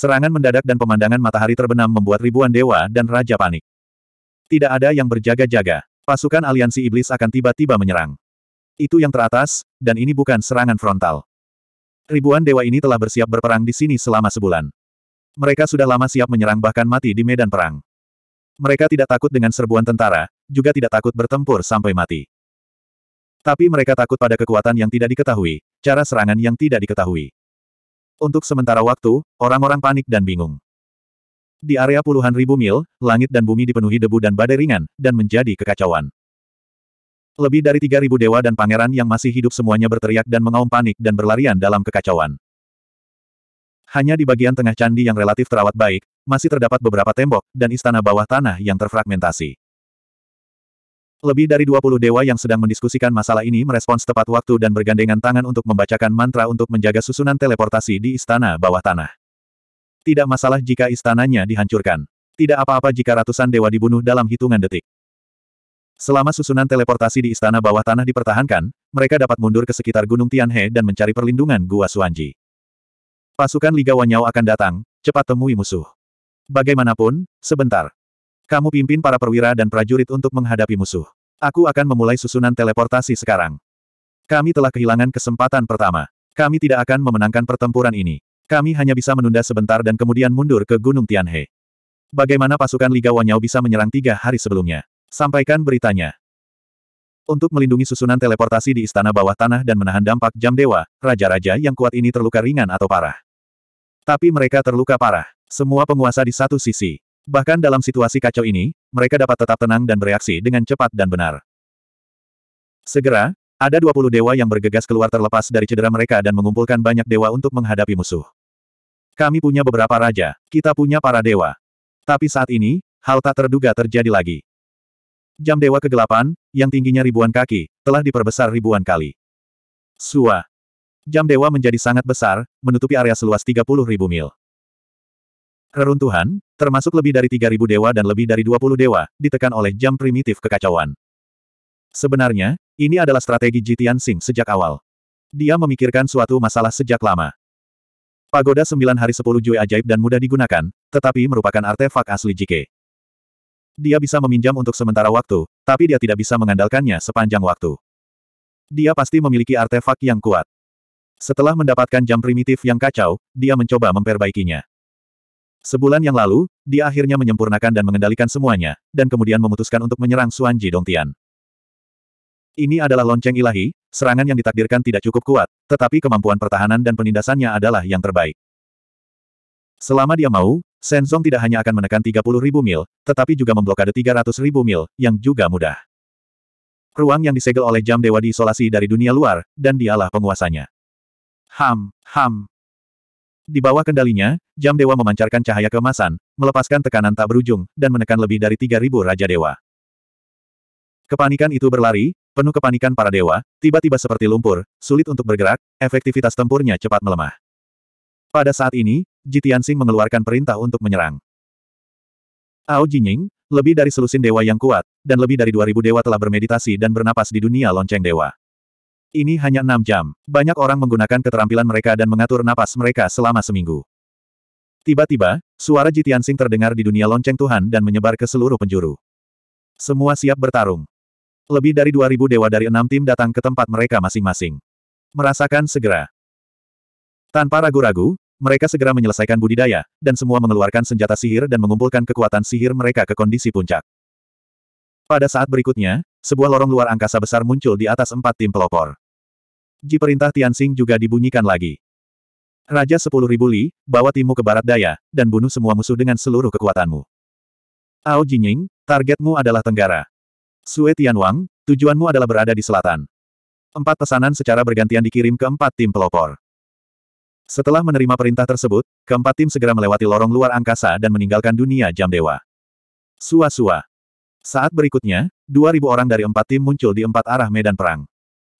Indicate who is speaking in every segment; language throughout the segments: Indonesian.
Speaker 1: Serangan mendadak dan pemandangan matahari terbenam membuat ribuan dewa dan raja panik. Tidak ada yang berjaga-jaga. Pasukan aliansi iblis akan tiba-tiba menyerang. Itu yang teratas, dan ini bukan serangan frontal. Ribuan dewa ini telah bersiap berperang di sini selama sebulan. Mereka sudah lama siap menyerang bahkan mati di medan perang. Mereka tidak takut dengan serbuan tentara, juga tidak takut bertempur sampai mati. Tapi mereka takut pada kekuatan yang tidak diketahui, cara serangan yang tidak diketahui. Untuk sementara waktu, orang-orang panik dan bingung. Di area puluhan ribu mil, langit dan bumi dipenuhi debu dan badai ringan, dan menjadi kekacauan. Lebih dari tiga ribu dewa dan pangeran yang masih hidup semuanya berteriak dan mengaum panik dan berlarian dalam kekacauan. Hanya di bagian tengah candi yang relatif terawat baik, masih terdapat beberapa tembok, dan istana bawah tanah yang terfragmentasi. Lebih dari 20 dewa yang sedang mendiskusikan masalah ini merespons tepat waktu dan bergandengan tangan untuk membacakan mantra untuk menjaga susunan teleportasi di istana bawah tanah. Tidak masalah jika istananya dihancurkan. Tidak apa-apa jika ratusan dewa dibunuh dalam hitungan detik. Selama susunan teleportasi di istana bawah tanah dipertahankan, mereka dapat mundur ke sekitar Gunung Tianhe dan mencari perlindungan Gua Suanji. Pasukan Liga Wanyao akan datang, cepat temui musuh. Bagaimanapun, sebentar, kamu pimpin para perwira dan prajurit untuk menghadapi musuh. Aku akan memulai susunan teleportasi sekarang. Kami telah kehilangan kesempatan pertama. Kami tidak akan memenangkan pertempuran ini. Kami hanya bisa menunda sebentar dan kemudian mundur ke Gunung Tianhe. Bagaimana pasukan Liga Wanyao bisa menyerang tiga hari sebelumnya? Sampaikan beritanya. Untuk melindungi susunan teleportasi di istana bawah tanah dan menahan dampak jam dewa, raja-raja yang kuat ini terluka ringan atau parah. Tapi mereka terluka parah. Semua penguasa di satu sisi. Bahkan dalam situasi kacau ini, mereka dapat tetap tenang dan bereaksi dengan cepat dan benar. Segera, ada 20 dewa yang bergegas keluar terlepas dari cedera mereka dan mengumpulkan banyak dewa untuk menghadapi musuh. Kami punya beberapa raja, kita punya para dewa. Tapi saat ini, hal tak terduga terjadi lagi. Jam dewa kegelapan, yang tingginya ribuan kaki, telah diperbesar ribuan kali. Sua. Jam dewa menjadi sangat besar, menutupi area seluas 30.000 mil. Reruntuhan, termasuk lebih dari 3.000 dewa dan lebih dari 20 dewa, ditekan oleh jam primitif kekacauan. Sebenarnya, ini adalah strategi Jitian Sing sejak awal. Dia memikirkan suatu masalah sejak lama. Pagoda 9 hari 10 Jue ajaib dan mudah digunakan, tetapi merupakan artefak asli Jike. Dia bisa meminjam untuk sementara waktu, tapi dia tidak bisa mengandalkannya sepanjang waktu. Dia pasti memiliki artefak yang kuat. Setelah mendapatkan jam primitif yang kacau, dia mencoba memperbaikinya. Sebulan yang lalu, dia akhirnya menyempurnakan dan mengendalikan semuanya, dan kemudian memutuskan untuk menyerang Suan Dongtian. Ini adalah lonceng ilahi, serangan yang ditakdirkan tidak cukup kuat, tetapi kemampuan pertahanan dan penindasannya adalah yang terbaik. Selama dia mau, Senzong tidak hanya akan menekan ribu mil, tetapi juga memblokade ribu mil, yang juga mudah. Ruang yang disegel oleh jam dewa diisolasi dari dunia luar, dan dialah penguasanya. Ham, ham, di bawah kendalinya, jam dewa memancarkan cahaya kemasan, melepaskan tekanan tak berujung, dan menekan lebih dari 3.000 Raja Dewa. Kepanikan itu berlari, penuh kepanikan para dewa, tiba-tiba seperti lumpur, sulit untuk bergerak, efektivitas tempurnya cepat melemah. Pada saat ini, Jitiansing mengeluarkan perintah untuk menyerang. Ao Jinying, lebih dari selusin dewa yang kuat, dan lebih dari 2000 dewa telah bermeditasi dan bernapas di dunia lonceng dewa. Ini hanya enam jam. Banyak orang menggunakan keterampilan mereka dan mengatur napas mereka selama seminggu. Tiba-tiba, suara Jitian Sing terdengar di dunia lonceng Tuhan dan menyebar ke seluruh penjuru. Semua siap bertarung. Lebih dari 2000 dewa dari enam tim datang ke tempat mereka masing-masing. Merasakan segera. Tanpa ragu-ragu, mereka segera menyelesaikan budidaya, dan semua mengeluarkan senjata sihir dan mengumpulkan kekuatan sihir mereka ke kondisi puncak. Pada saat berikutnya, sebuah lorong luar angkasa besar muncul di atas empat tim pelopor. Ji perintah Tianxing juga dibunyikan lagi. Raja sepuluh ribu li, bawa timu ke barat daya, dan bunuh semua musuh dengan seluruh kekuatanmu. Ao Jinying, targetmu adalah Tenggara. Sue Tianwang, tujuanmu adalah berada di selatan. Empat pesanan secara bergantian dikirim ke empat tim pelopor. Setelah menerima perintah tersebut, keempat tim segera melewati lorong luar angkasa dan meninggalkan dunia jam dewa. Sua-sua. Saat berikutnya, dua ribu orang dari empat tim muncul di empat arah medan perang.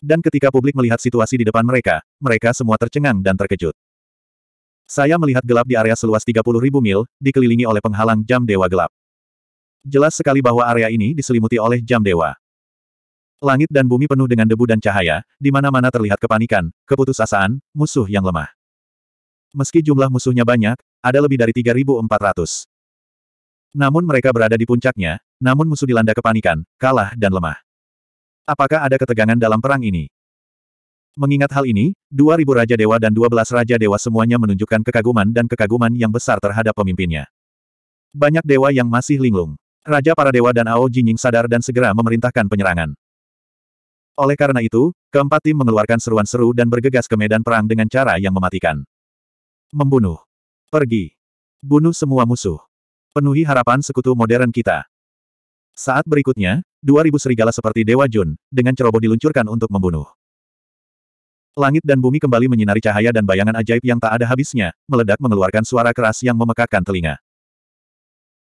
Speaker 1: Dan ketika publik melihat situasi di depan mereka, mereka semua tercengang dan terkejut. Saya melihat gelap di area seluas 30.000 mil, dikelilingi oleh penghalang jam dewa gelap. Jelas sekali bahwa area ini diselimuti oleh jam dewa. Langit dan bumi penuh dengan debu dan cahaya, di mana-mana terlihat kepanikan, keputusasaan, musuh yang lemah. Meski jumlah musuhnya banyak, ada lebih dari 3.400. Namun mereka berada di puncaknya, namun musuh dilanda kepanikan, kalah dan lemah apakah ada ketegangan dalam perang ini? Mengingat hal ini, 2000 Raja Dewa dan 12 Raja Dewa semuanya menunjukkan kekaguman dan kekaguman yang besar terhadap pemimpinnya. Banyak dewa yang masih linglung. Raja para dewa dan Ao Jinying sadar dan segera memerintahkan penyerangan. Oleh karena itu, keempat tim mengeluarkan seruan seru dan bergegas ke medan perang dengan cara yang mematikan. Membunuh. Pergi. Bunuh semua musuh. Penuhi harapan sekutu modern kita. Saat berikutnya, dua serigala seperti Dewa Jun, dengan ceroboh diluncurkan untuk membunuh. Langit dan bumi kembali menyinari cahaya dan bayangan ajaib yang tak ada habisnya, meledak mengeluarkan suara keras yang memekakkan telinga.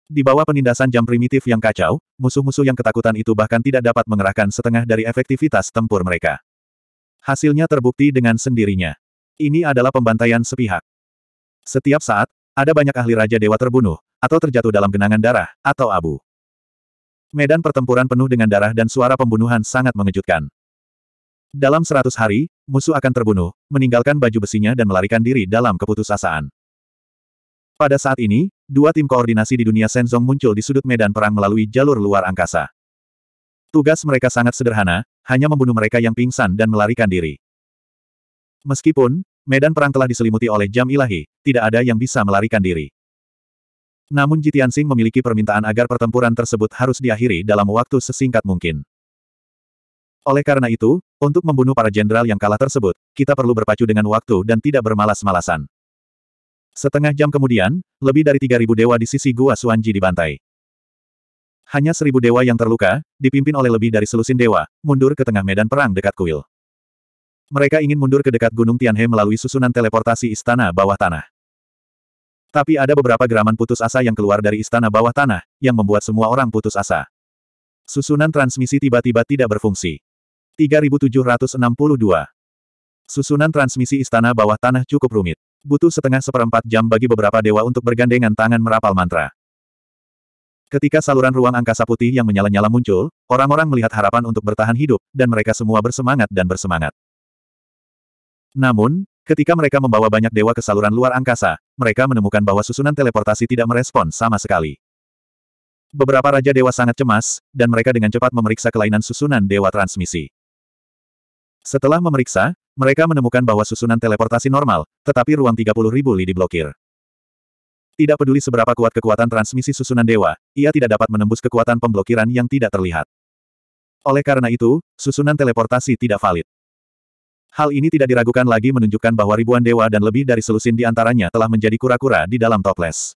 Speaker 1: Di bawah penindasan jam primitif yang kacau, musuh-musuh yang ketakutan itu bahkan tidak dapat mengerahkan setengah dari efektivitas tempur mereka. Hasilnya terbukti dengan sendirinya. Ini adalah pembantaian sepihak. Setiap saat, ada banyak ahli Raja Dewa terbunuh, atau terjatuh dalam genangan darah, atau abu. Medan pertempuran penuh dengan darah dan suara pembunuhan sangat mengejutkan. Dalam seratus hari, musuh akan terbunuh, meninggalkan baju besinya dan melarikan diri dalam keputusasaan. Pada saat ini, dua tim koordinasi di dunia Senzong muncul di sudut medan perang melalui jalur luar angkasa. Tugas mereka sangat sederhana, hanya membunuh mereka yang pingsan dan melarikan diri. Meskipun, medan perang telah diselimuti oleh jam ilahi, tidak ada yang bisa melarikan diri. Namun Jitian Singh memiliki permintaan agar pertempuran tersebut harus diakhiri dalam waktu sesingkat mungkin. Oleh karena itu, untuk membunuh para jenderal yang kalah tersebut, kita perlu berpacu dengan waktu dan tidak bermalas-malasan. Setengah jam kemudian, lebih dari 3.000 dewa di sisi Gua Suanji dibantai. Hanya seribu dewa yang terluka, dipimpin oleh lebih dari selusin dewa, mundur ke tengah medan perang dekat kuil. Mereka ingin mundur ke dekat Gunung Tianhe melalui susunan teleportasi istana bawah tanah. Tapi ada beberapa geraman putus asa yang keluar dari istana bawah tanah, yang membuat semua orang putus asa. Susunan transmisi tiba-tiba tidak berfungsi. 3762. Susunan transmisi istana bawah tanah cukup rumit. Butuh setengah seperempat jam bagi beberapa dewa untuk bergandengan tangan merapal mantra. Ketika saluran ruang angkasa putih yang menyala-nyala muncul, orang-orang melihat harapan untuk bertahan hidup, dan mereka semua bersemangat dan bersemangat. Namun, Ketika mereka membawa banyak dewa ke saluran luar angkasa, mereka menemukan bahwa susunan teleportasi tidak merespon sama sekali. Beberapa raja dewa sangat cemas, dan mereka dengan cepat memeriksa kelainan susunan dewa transmisi. Setelah memeriksa, mereka menemukan bahwa susunan teleportasi normal, tetapi ruang 30.000 li diblokir. Tidak peduli seberapa kuat kekuatan transmisi susunan dewa, ia tidak dapat menembus kekuatan pemblokiran yang tidak terlihat. Oleh karena itu, susunan teleportasi tidak valid. Hal ini tidak diragukan lagi menunjukkan bahwa ribuan dewa dan lebih dari selusin di antaranya telah menjadi kura-kura di dalam toples.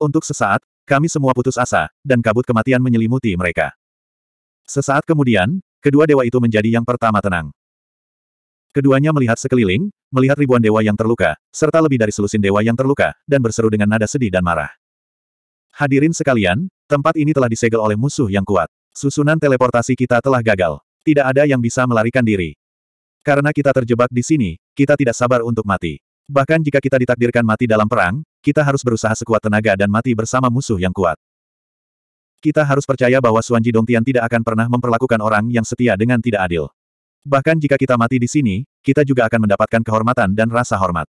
Speaker 1: Untuk sesaat, kami semua putus asa, dan kabut kematian menyelimuti mereka. Sesaat kemudian, kedua dewa itu menjadi yang pertama tenang. Keduanya melihat sekeliling, melihat ribuan dewa yang terluka, serta lebih dari selusin dewa yang terluka, dan berseru dengan nada sedih dan marah. Hadirin sekalian, tempat ini telah disegel oleh musuh yang kuat. Susunan teleportasi kita telah gagal. Tidak ada yang bisa melarikan diri. Karena kita terjebak di sini, kita tidak sabar untuk mati. Bahkan jika kita ditakdirkan mati dalam perang, kita harus berusaha sekuat tenaga dan mati bersama musuh yang kuat. Kita harus percaya bahwa Suan Dongtian tidak akan pernah memperlakukan orang yang setia dengan tidak adil. Bahkan jika kita mati di sini, kita juga akan mendapatkan kehormatan dan rasa hormat.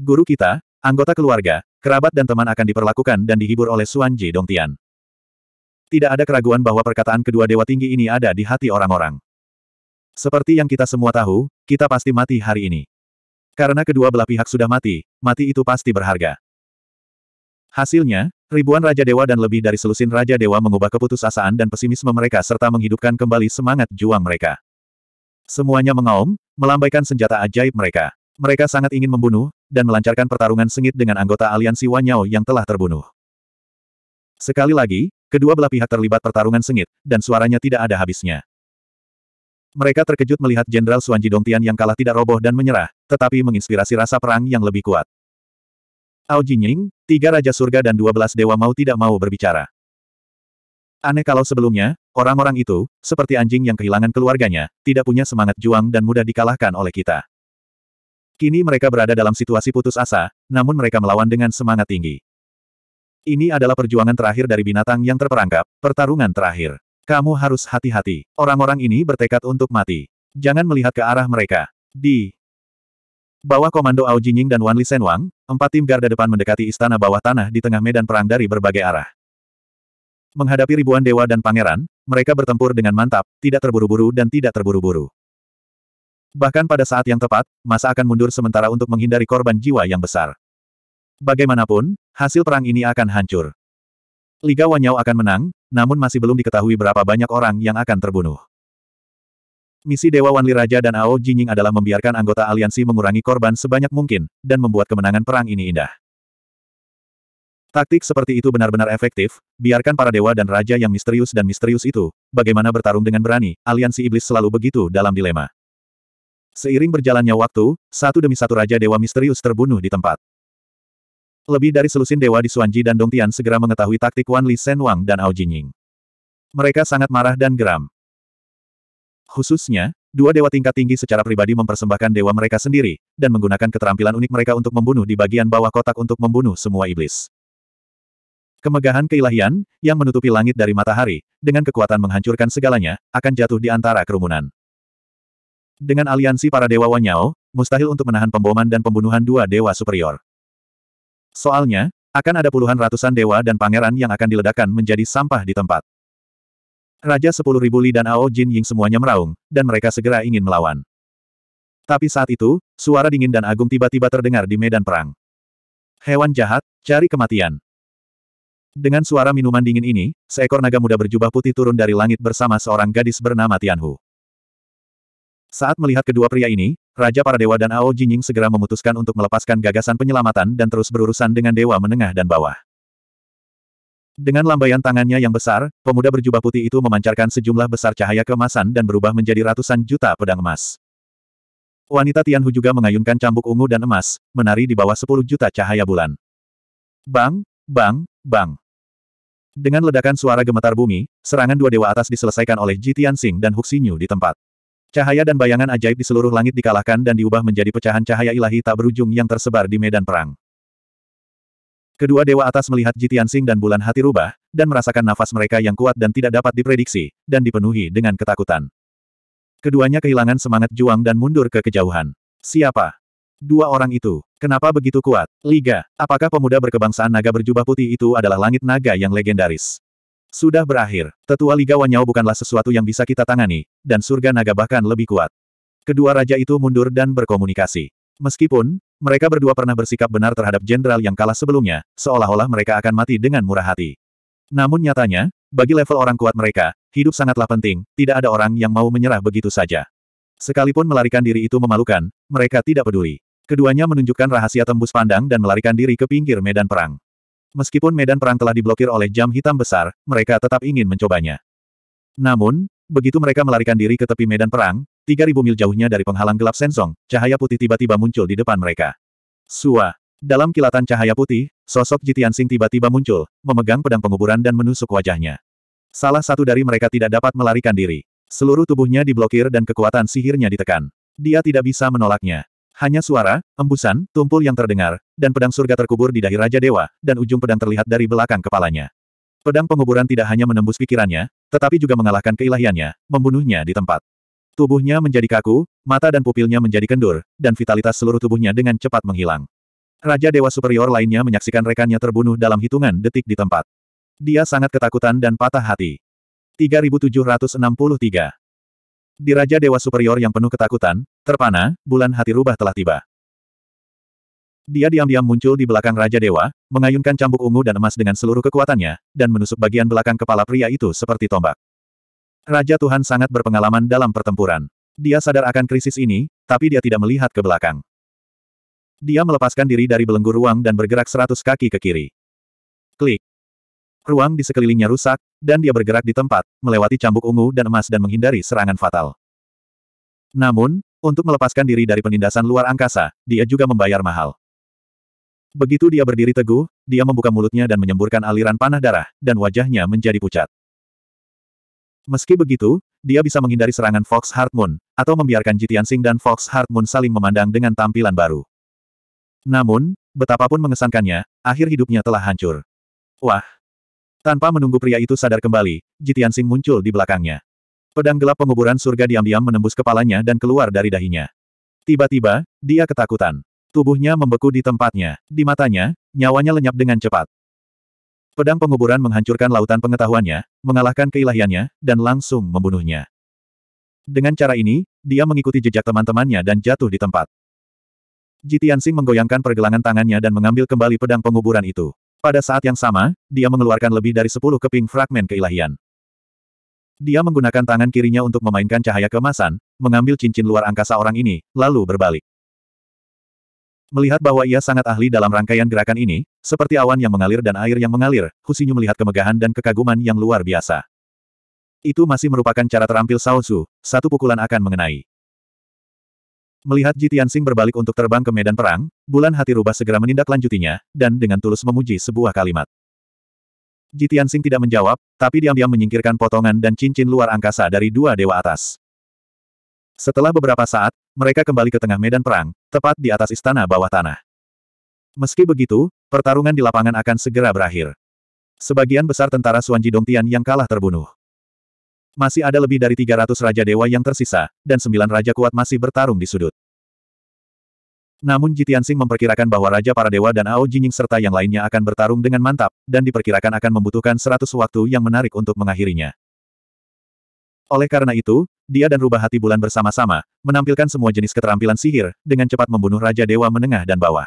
Speaker 1: Guru kita, anggota keluarga, kerabat dan teman akan diperlakukan dan dihibur oleh Suan Dongtian. Tidak ada keraguan bahwa perkataan kedua dewa tinggi ini ada di hati orang-orang. Seperti yang kita semua tahu, kita pasti mati hari ini. Karena kedua belah pihak sudah mati, mati itu pasti berharga. Hasilnya, ribuan Raja Dewa dan lebih dari selusin Raja Dewa mengubah keputusasaan dan pesimisme mereka serta menghidupkan kembali semangat juang mereka. Semuanya mengaum, melambaikan senjata ajaib mereka. Mereka sangat ingin membunuh, dan melancarkan pertarungan sengit dengan anggota aliansi Wanyao yang telah terbunuh. Sekali lagi, kedua belah pihak terlibat pertarungan sengit, dan suaranya tidak ada habisnya. Mereka terkejut melihat Jenderal Suan Jidong yang kalah tidak roboh dan menyerah, tetapi menginspirasi rasa perang yang lebih kuat. Ao Jinying, tiga Raja Surga dan dua belas Dewa mau tidak mau berbicara. Aneh kalau sebelumnya, orang-orang itu, seperti anjing yang kehilangan keluarganya, tidak punya semangat juang dan mudah dikalahkan oleh kita. Kini mereka berada dalam situasi putus asa, namun mereka melawan dengan semangat tinggi. Ini adalah perjuangan terakhir dari binatang yang terperangkap, pertarungan terakhir. Kamu harus hati-hati. Orang-orang ini bertekad untuk mati. Jangan melihat ke arah mereka. Di bawah komando Ao Jinying dan Wan Li Sen Wang, empat tim garda depan mendekati istana bawah tanah di tengah medan perang dari berbagai arah. Menghadapi ribuan dewa dan pangeran, mereka bertempur dengan mantap, tidak terburu-buru dan tidak terburu-buru. Bahkan pada saat yang tepat, masa akan mundur sementara untuk menghindari korban jiwa yang besar. Bagaimanapun, hasil perang ini akan hancur. Liga Wanyao akan menang, namun masih belum diketahui berapa banyak orang yang akan terbunuh. Misi Dewa Wanli Raja dan Ao Jinying adalah membiarkan anggota aliansi mengurangi korban sebanyak mungkin, dan membuat kemenangan perang ini indah. Taktik seperti itu benar-benar efektif, biarkan para dewa dan raja yang misterius dan misterius itu, bagaimana bertarung dengan berani, aliansi iblis selalu begitu dalam dilema. Seiring berjalannya waktu, satu demi satu raja dewa misterius terbunuh di tempat. Lebih dari selusin dewa di Suanji dan Dongtian segera mengetahui taktik Wan Li Sen Wang dan Ao Jinying. Mereka sangat marah dan geram. Khususnya, dua dewa tingkat tinggi secara pribadi mempersembahkan dewa mereka sendiri, dan menggunakan keterampilan unik mereka untuk membunuh di bagian bawah kotak untuk membunuh semua iblis. Kemegahan keilahian, yang menutupi langit dari matahari, dengan kekuatan menghancurkan segalanya, akan jatuh di antara kerumunan. Dengan aliansi para dewa Wanyao, mustahil untuk menahan pemboman dan pembunuhan dua dewa superior. Soalnya, akan ada puluhan ratusan dewa dan pangeran yang akan diledakkan menjadi sampah di tempat. Raja sepuluh ribu Li dan Ao Jin Ying semuanya meraung, dan mereka segera ingin melawan. Tapi saat itu, suara dingin dan agung tiba-tiba terdengar di medan perang. Hewan jahat, cari kematian. Dengan suara minuman dingin ini, seekor naga muda berjubah putih turun dari langit bersama seorang gadis bernama Tianhu. Saat melihat kedua pria ini, Raja para dewa dan Ao Jinying segera memutuskan untuk melepaskan gagasan penyelamatan dan terus berurusan dengan dewa menengah dan bawah. Dengan lambaian tangannya yang besar, pemuda berjubah putih itu memancarkan sejumlah besar cahaya keemasan dan berubah menjadi ratusan juta pedang emas. Wanita Tianhu juga mengayunkan cambuk ungu dan emas, menari di bawah 10 juta cahaya bulan. Bang, bang, bang. Dengan ledakan suara gemetar bumi, serangan dua dewa atas diselesaikan oleh Ji Tianxing dan Huxinyu di tempat. Cahaya dan bayangan ajaib di seluruh langit dikalahkan dan diubah menjadi pecahan cahaya ilahi tak berujung yang tersebar di medan perang. Kedua dewa atas melihat Jitian Jitiansing dan bulan hati rubah, dan merasakan nafas mereka yang kuat dan tidak dapat diprediksi, dan dipenuhi dengan ketakutan. Keduanya kehilangan semangat juang dan mundur ke kejauhan. Siapa? Dua orang itu. Kenapa begitu kuat? Liga, apakah pemuda berkebangsaan naga berjubah putih itu adalah langit naga yang legendaris? Sudah berakhir, tetua Liga Wanyao bukanlah sesuatu yang bisa kita tangani, dan surga naga bahkan lebih kuat. Kedua raja itu mundur dan berkomunikasi. Meskipun, mereka berdua pernah bersikap benar terhadap jenderal yang kalah sebelumnya, seolah-olah mereka akan mati dengan murah hati. Namun nyatanya, bagi level orang kuat mereka, hidup sangatlah penting, tidak ada orang yang mau menyerah begitu saja. Sekalipun melarikan diri itu memalukan, mereka tidak peduli. Keduanya menunjukkan rahasia tembus pandang dan melarikan diri ke pinggir medan perang. Meskipun medan perang telah diblokir oleh jam hitam besar, mereka tetap ingin mencobanya. Namun, begitu mereka melarikan diri ke tepi medan perang, 3000 mil jauhnya dari penghalang gelap Sensong, cahaya putih tiba-tiba muncul di depan mereka. Sua. Dalam kilatan cahaya putih, sosok Jitian Sing tiba-tiba muncul, memegang pedang penguburan dan menusuk wajahnya. Salah satu dari mereka tidak dapat melarikan diri. Seluruh tubuhnya diblokir dan kekuatan sihirnya ditekan. Dia tidak bisa menolaknya. Hanya suara, embusan, tumpul yang terdengar, dan pedang surga terkubur di dahi Raja Dewa, dan ujung pedang terlihat dari belakang kepalanya. Pedang penguburan tidak hanya menembus pikirannya, tetapi juga mengalahkan keilahiannya, membunuhnya di tempat. Tubuhnya menjadi kaku, mata dan pupilnya menjadi kendur, dan vitalitas seluruh tubuhnya dengan cepat menghilang. Raja Dewa Superior lainnya menyaksikan rekannya terbunuh dalam hitungan detik di tempat. Dia sangat ketakutan dan patah hati. 3763 di Raja Dewa Superior yang penuh ketakutan, terpana, bulan hati rubah telah tiba. Dia diam-diam muncul di belakang Raja Dewa, mengayunkan cambuk ungu dan emas dengan seluruh kekuatannya, dan menusuk bagian belakang kepala pria itu seperti tombak. Raja Tuhan sangat berpengalaman dalam pertempuran. Dia sadar akan krisis ini, tapi dia tidak melihat ke belakang. Dia melepaskan diri dari belenggu ruang dan bergerak seratus kaki ke kiri. Klik. Ruang di sekelilingnya rusak, dan dia bergerak di tempat, melewati cambuk ungu dan emas dan menghindari serangan fatal. Namun, untuk melepaskan diri dari penindasan luar angkasa, dia juga membayar mahal. Begitu dia berdiri teguh, dia membuka mulutnya dan menyemburkan aliran panah darah, dan wajahnya menjadi pucat. Meski begitu, dia bisa menghindari serangan Fox Heart Moon, atau membiarkan Jitian Sing dan Fox Heart Moon saling memandang dengan tampilan baru. Namun, betapapun mengesankannya, akhir hidupnya telah hancur. Wah, tanpa menunggu pria itu sadar kembali, Jitian Sing muncul di belakangnya. Pedang gelap penguburan surga diam-diam menembus kepalanya dan keluar dari dahinya. Tiba-tiba, dia ketakutan. Tubuhnya membeku di tempatnya. Di matanya, nyawanya lenyap dengan cepat. Pedang penguburan menghancurkan lautan pengetahuannya, mengalahkan keilahiannya, dan langsung membunuhnya. Dengan cara ini, dia mengikuti jejak teman-temannya dan jatuh di tempat. Jitian Sing menggoyangkan pergelangan tangannya dan mengambil kembali pedang penguburan itu. Pada saat yang sama, dia mengeluarkan lebih dari sepuluh keping fragmen keilahian. Dia menggunakan tangan kirinya untuk memainkan cahaya kemasan, mengambil cincin luar angkasa orang ini, lalu berbalik. Melihat bahwa ia sangat ahli dalam rangkaian gerakan ini, seperti awan yang mengalir dan air yang mengalir, Husinyu melihat kemegahan dan kekaguman yang luar biasa. Itu masih merupakan cara terampil Saozu, satu pukulan akan mengenai. Melihat Ji Tianxing berbalik untuk terbang ke medan perang, bulan hati rubah segera menindaklanjutinya, dan dengan tulus memuji sebuah kalimat. Ji Tianxing tidak menjawab, tapi diam-diam menyingkirkan potongan dan cincin luar angkasa dari dua dewa atas. Setelah beberapa saat, mereka kembali ke tengah medan perang, tepat di atas istana bawah tanah. Meski begitu, pertarungan di lapangan akan segera berakhir. Sebagian besar tentara Suan Jidong Tian yang kalah terbunuh. Masih ada lebih dari 300 Raja Dewa yang tersisa, dan sembilan Raja Kuat masih bertarung di sudut. Namun Jitiansing memperkirakan bahwa Raja para Dewa dan Ao Jinying serta yang lainnya akan bertarung dengan mantap, dan diperkirakan akan membutuhkan 100 waktu yang menarik untuk mengakhirinya. Oleh karena itu, dia dan rubah hati bulan bersama-sama, menampilkan semua jenis keterampilan sihir, dengan cepat membunuh Raja Dewa Menengah dan Bawah.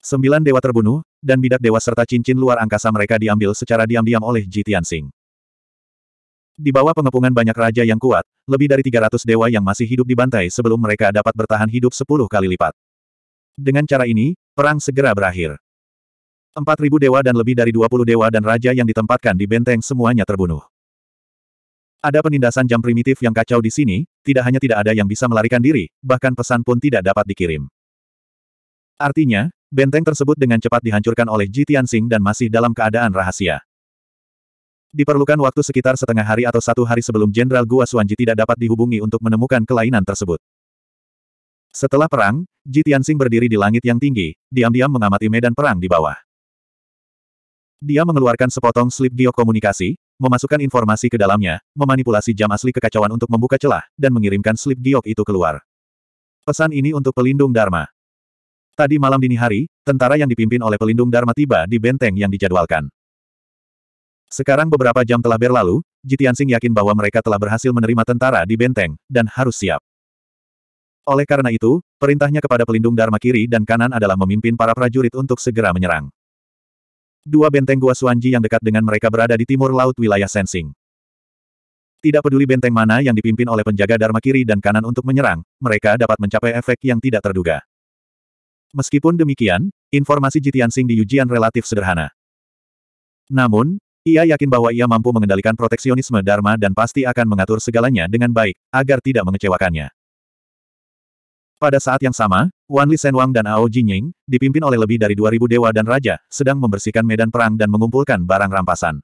Speaker 1: Sembilan dewa terbunuh, dan bidak dewa serta cincin luar angkasa mereka diambil secara diam-diam oleh Jitiansing. Di bawah pengepungan banyak raja yang kuat, lebih dari 300 dewa yang masih hidup dibantai sebelum mereka dapat bertahan hidup 10 kali lipat. Dengan cara ini, perang segera berakhir. 4.000 dewa dan lebih dari 20 dewa dan raja yang ditempatkan di benteng semuanya terbunuh. Ada penindasan jam primitif yang kacau di sini, tidak hanya tidak ada yang bisa melarikan diri, bahkan pesan pun tidak dapat dikirim. Artinya, benteng tersebut dengan cepat dihancurkan oleh Jitian Tianxing dan masih dalam keadaan rahasia. Diperlukan waktu sekitar setengah hari atau satu hari sebelum Jenderal Gua Suanji tidak dapat dihubungi untuk menemukan kelainan tersebut. Setelah perang, Ji Tianxing berdiri di langit yang tinggi, diam-diam mengamati medan perang di bawah. Dia mengeluarkan sepotong slip giok komunikasi, memasukkan informasi ke dalamnya, memanipulasi jam asli kekacauan untuk membuka celah, dan mengirimkan slip giok itu keluar. Pesan ini untuk pelindung Dharma. Tadi malam dini hari, tentara yang dipimpin oleh pelindung Dharma tiba di benteng yang dijadwalkan. Sekarang beberapa jam telah berlalu, Jitiansing yakin bahwa mereka telah berhasil menerima tentara di benteng, dan harus siap. Oleh karena itu, perintahnya kepada pelindung Dharma kiri dan kanan adalah memimpin para prajurit untuk segera menyerang. Dua benteng Gua Suanji yang dekat dengan mereka berada di timur laut wilayah Sensing. Tidak peduli benteng mana yang dipimpin oleh penjaga Dharma kiri dan kanan untuk menyerang, mereka dapat mencapai efek yang tidak terduga. Meskipun demikian, informasi Jitiansing di Yujian relatif sederhana. Namun, ia yakin bahwa ia mampu mengendalikan proteksionisme Dharma dan pasti akan mengatur segalanya dengan baik, agar tidak mengecewakannya. Pada saat yang sama, Wan Li Senwang dan Ao Jinying, dipimpin oleh lebih dari 2000 dewa dan raja, sedang membersihkan medan perang dan mengumpulkan barang rampasan.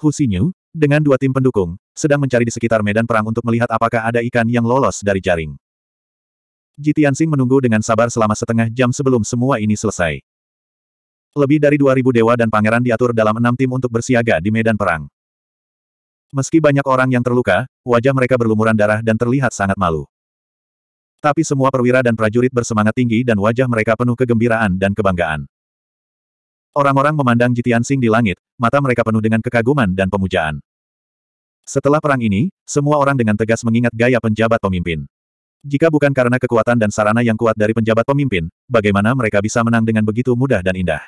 Speaker 1: Hu Xinyu, dengan dua tim pendukung, sedang mencari di sekitar medan perang untuk melihat apakah ada ikan yang lolos dari jaring. Ji Tianxing menunggu dengan sabar selama setengah jam sebelum semua ini selesai. Lebih dari 2.000 dewa dan pangeran diatur dalam enam tim untuk bersiaga di medan perang. Meski banyak orang yang terluka, wajah mereka berlumuran darah dan terlihat sangat malu. Tapi semua perwira dan prajurit bersemangat tinggi dan wajah mereka penuh kegembiraan dan kebanggaan. Orang-orang memandang Jitian Sing di langit, mata mereka penuh dengan kekaguman dan pemujaan. Setelah perang ini, semua orang dengan tegas mengingat gaya penjabat pemimpin. Jika bukan karena kekuatan dan sarana yang kuat dari penjabat pemimpin, bagaimana mereka bisa menang dengan begitu mudah dan indah?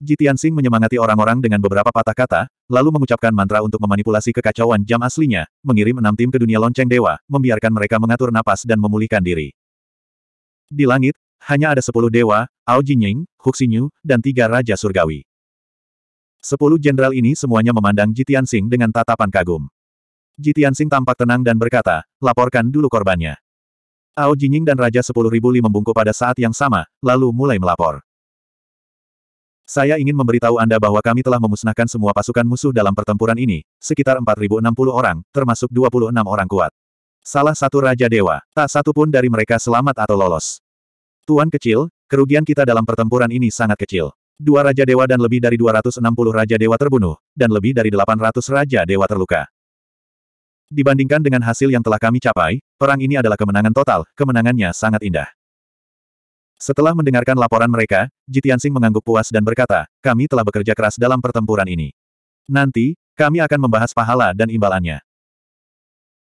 Speaker 1: Jitian Sing menyemangati orang-orang dengan beberapa patah kata, lalu mengucapkan mantra untuk memanipulasi kekacauan jam aslinya, mengirim enam tim ke dunia lonceng dewa, membiarkan mereka mengatur napas dan memulihkan diri. Di langit, hanya ada sepuluh dewa, Ao Jinying, Huxinyu, dan tiga Raja Surgawi. Sepuluh jenderal ini semuanya memandang Jitian Sing dengan tatapan kagum. Jitian Sing tampak tenang dan berkata, laporkan dulu korbannya. Ao Jinying dan Raja Sepuluh Ribu Li membungkuk pada saat yang sama, lalu mulai melapor. Saya ingin memberitahu Anda bahwa kami telah memusnahkan semua pasukan musuh dalam pertempuran ini, sekitar 4060 orang, termasuk 26 orang kuat. Salah satu Raja Dewa, tak satu pun dari mereka selamat atau lolos. Tuan kecil, kerugian kita dalam pertempuran ini sangat kecil. Dua Raja Dewa dan lebih dari 260 Raja Dewa terbunuh, dan lebih dari 800 Raja Dewa terluka. Dibandingkan dengan hasil yang telah kami capai, perang ini adalah kemenangan total, kemenangannya sangat indah. Setelah mendengarkan laporan mereka, Jitiansing mengangguk puas dan berkata, kami telah bekerja keras dalam pertempuran ini. Nanti, kami akan membahas pahala dan imbalannya.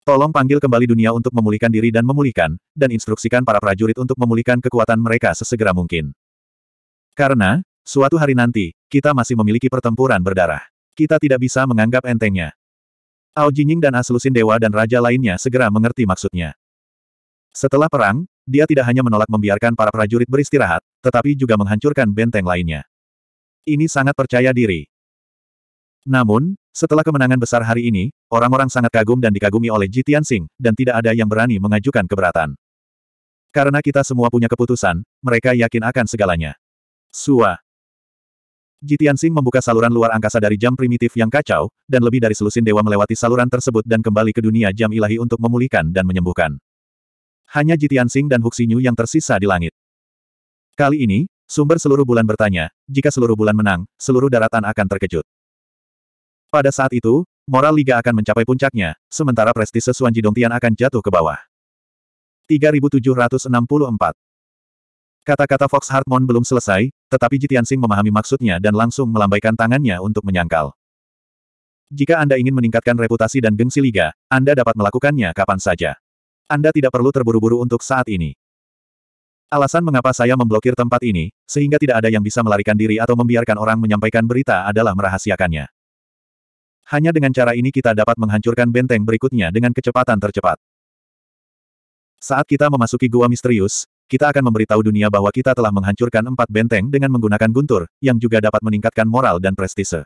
Speaker 1: Tolong panggil kembali dunia untuk memulihkan diri dan memulihkan, dan instruksikan para prajurit untuk memulihkan kekuatan mereka sesegera mungkin. Karena, suatu hari nanti, kita masih memiliki pertempuran berdarah. Kita tidak bisa menganggap entengnya. Ao Jinying dan Aslusin Dewa dan Raja lainnya segera mengerti maksudnya. Setelah perang, dia tidak hanya menolak membiarkan para prajurit beristirahat, tetapi juga menghancurkan benteng lainnya. Ini sangat percaya diri. Namun, setelah kemenangan besar hari ini, orang-orang sangat kagum dan dikagumi oleh Ji Tianxing, dan tidak ada yang berani mengajukan keberatan. Karena kita semua punya keputusan, mereka yakin akan segalanya. Sua. Ji Tianxing membuka saluran luar angkasa dari jam primitif yang kacau, dan lebih dari selusin dewa melewati saluran tersebut dan kembali ke dunia jam ilahi untuk memulihkan dan menyembuhkan. Hanya Jitian Sing dan Huxinyu yang tersisa di langit. Kali ini, sumber seluruh bulan bertanya, jika seluruh bulan menang, seluruh daratan akan terkejut. Pada saat itu, moral Liga akan mencapai puncaknya, sementara prestise Suan Jidongtian akan jatuh ke bawah. 3764 Kata-kata Fox Hartmon belum selesai, tetapi Jitian Sing memahami maksudnya dan langsung melambaikan tangannya untuk menyangkal. Jika Anda ingin meningkatkan reputasi dan gengsi Liga, Anda dapat melakukannya kapan saja. Anda tidak perlu terburu-buru untuk saat ini. Alasan mengapa saya memblokir tempat ini, sehingga tidak ada yang bisa melarikan diri atau membiarkan orang menyampaikan berita adalah merahasiakannya. Hanya dengan cara ini kita dapat menghancurkan benteng berikutnya dengan kecepatan tercepat. Saat kita memasuki gua misterius, kita akan memberitahu dunia bahwa kita telah menghancurkan empat benteng dengan menggunakan guntur, yang juga dapat meningkatkan moral dan prestise.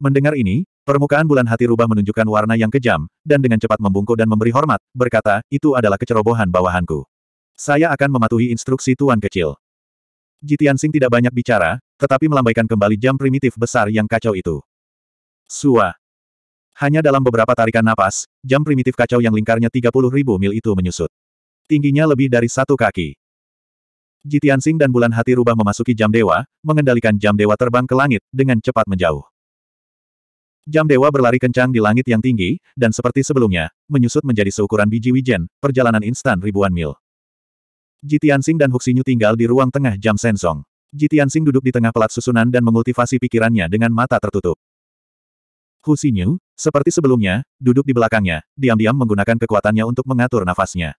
Speaker 1: Mendengar ini, Permukaan bulan hati rubah menunjukkan warna yang kejam, dan dengan cepat membungkuk dan memberi hormat, berkata, itu adalah kecerobohan bawahanku. Saya akan mematuhi instruksi tuan kecil. Jitian Sing tidak banyak bicara, tetapi melambaikan kembali jam primitif besar yang kacau itu. Sua. Hanya dalam beberapa tarikan napas, jam primitif kacau yang lingkarnya 30 ribu mil itu menyusut. Tingginya lebih dari satu kaki. Jitian Sing dan bulan hati rubah memasuki jam dewa, mengendalikan jam dewa terbang ke langit, dengan cepat menjauh. Jam dewa berlari kencang di langit yang tinggi, dan seperti sebelumnya, menyusut menjadi seukuran biji wijen, perjalanan instan ribuan mil. Jitiansing dan Huxinyu tinggal di ruang tengah jam Sensong. Jitiansing duduk di tengah pelat susunan dan mengultivasi pikirannya dengan mata tertutup. Huxinyu, seperti sebelumnya, duduk di belakangnya, diam-diam menggunakan kekuatannya untuk mengatur nafasnya.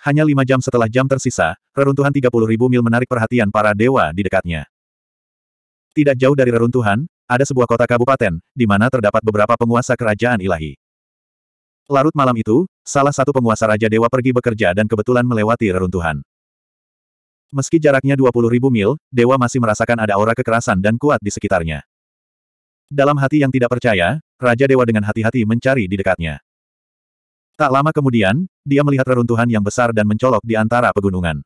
Speaker 1: Hanya lima jam setelah jam tersisa, reruntuhan 30.000 mil menarik perhatian para dewa di dekatnya. Tidak jauh dari reruntuhan, ada sebuah kota kabupaten, di mana terdapat beberapa penguasa kerajaan ilahi. Larut malam itu, salah satu penguasa Raja Dewa pergi bekerja dan kebetulan melewati reruntuhan. Meski jaraknya ribu mil, Dewa masih merasakan ada aura kekerasan dan kuat di sekitarnya. Dalam hati yang tidak percaya, Raja Dewa dengan hati-hati mencari di dekatnya. Tak lama kemudian, dia melihat reruntuhan yang besar dan mencolok di antara pegunungan.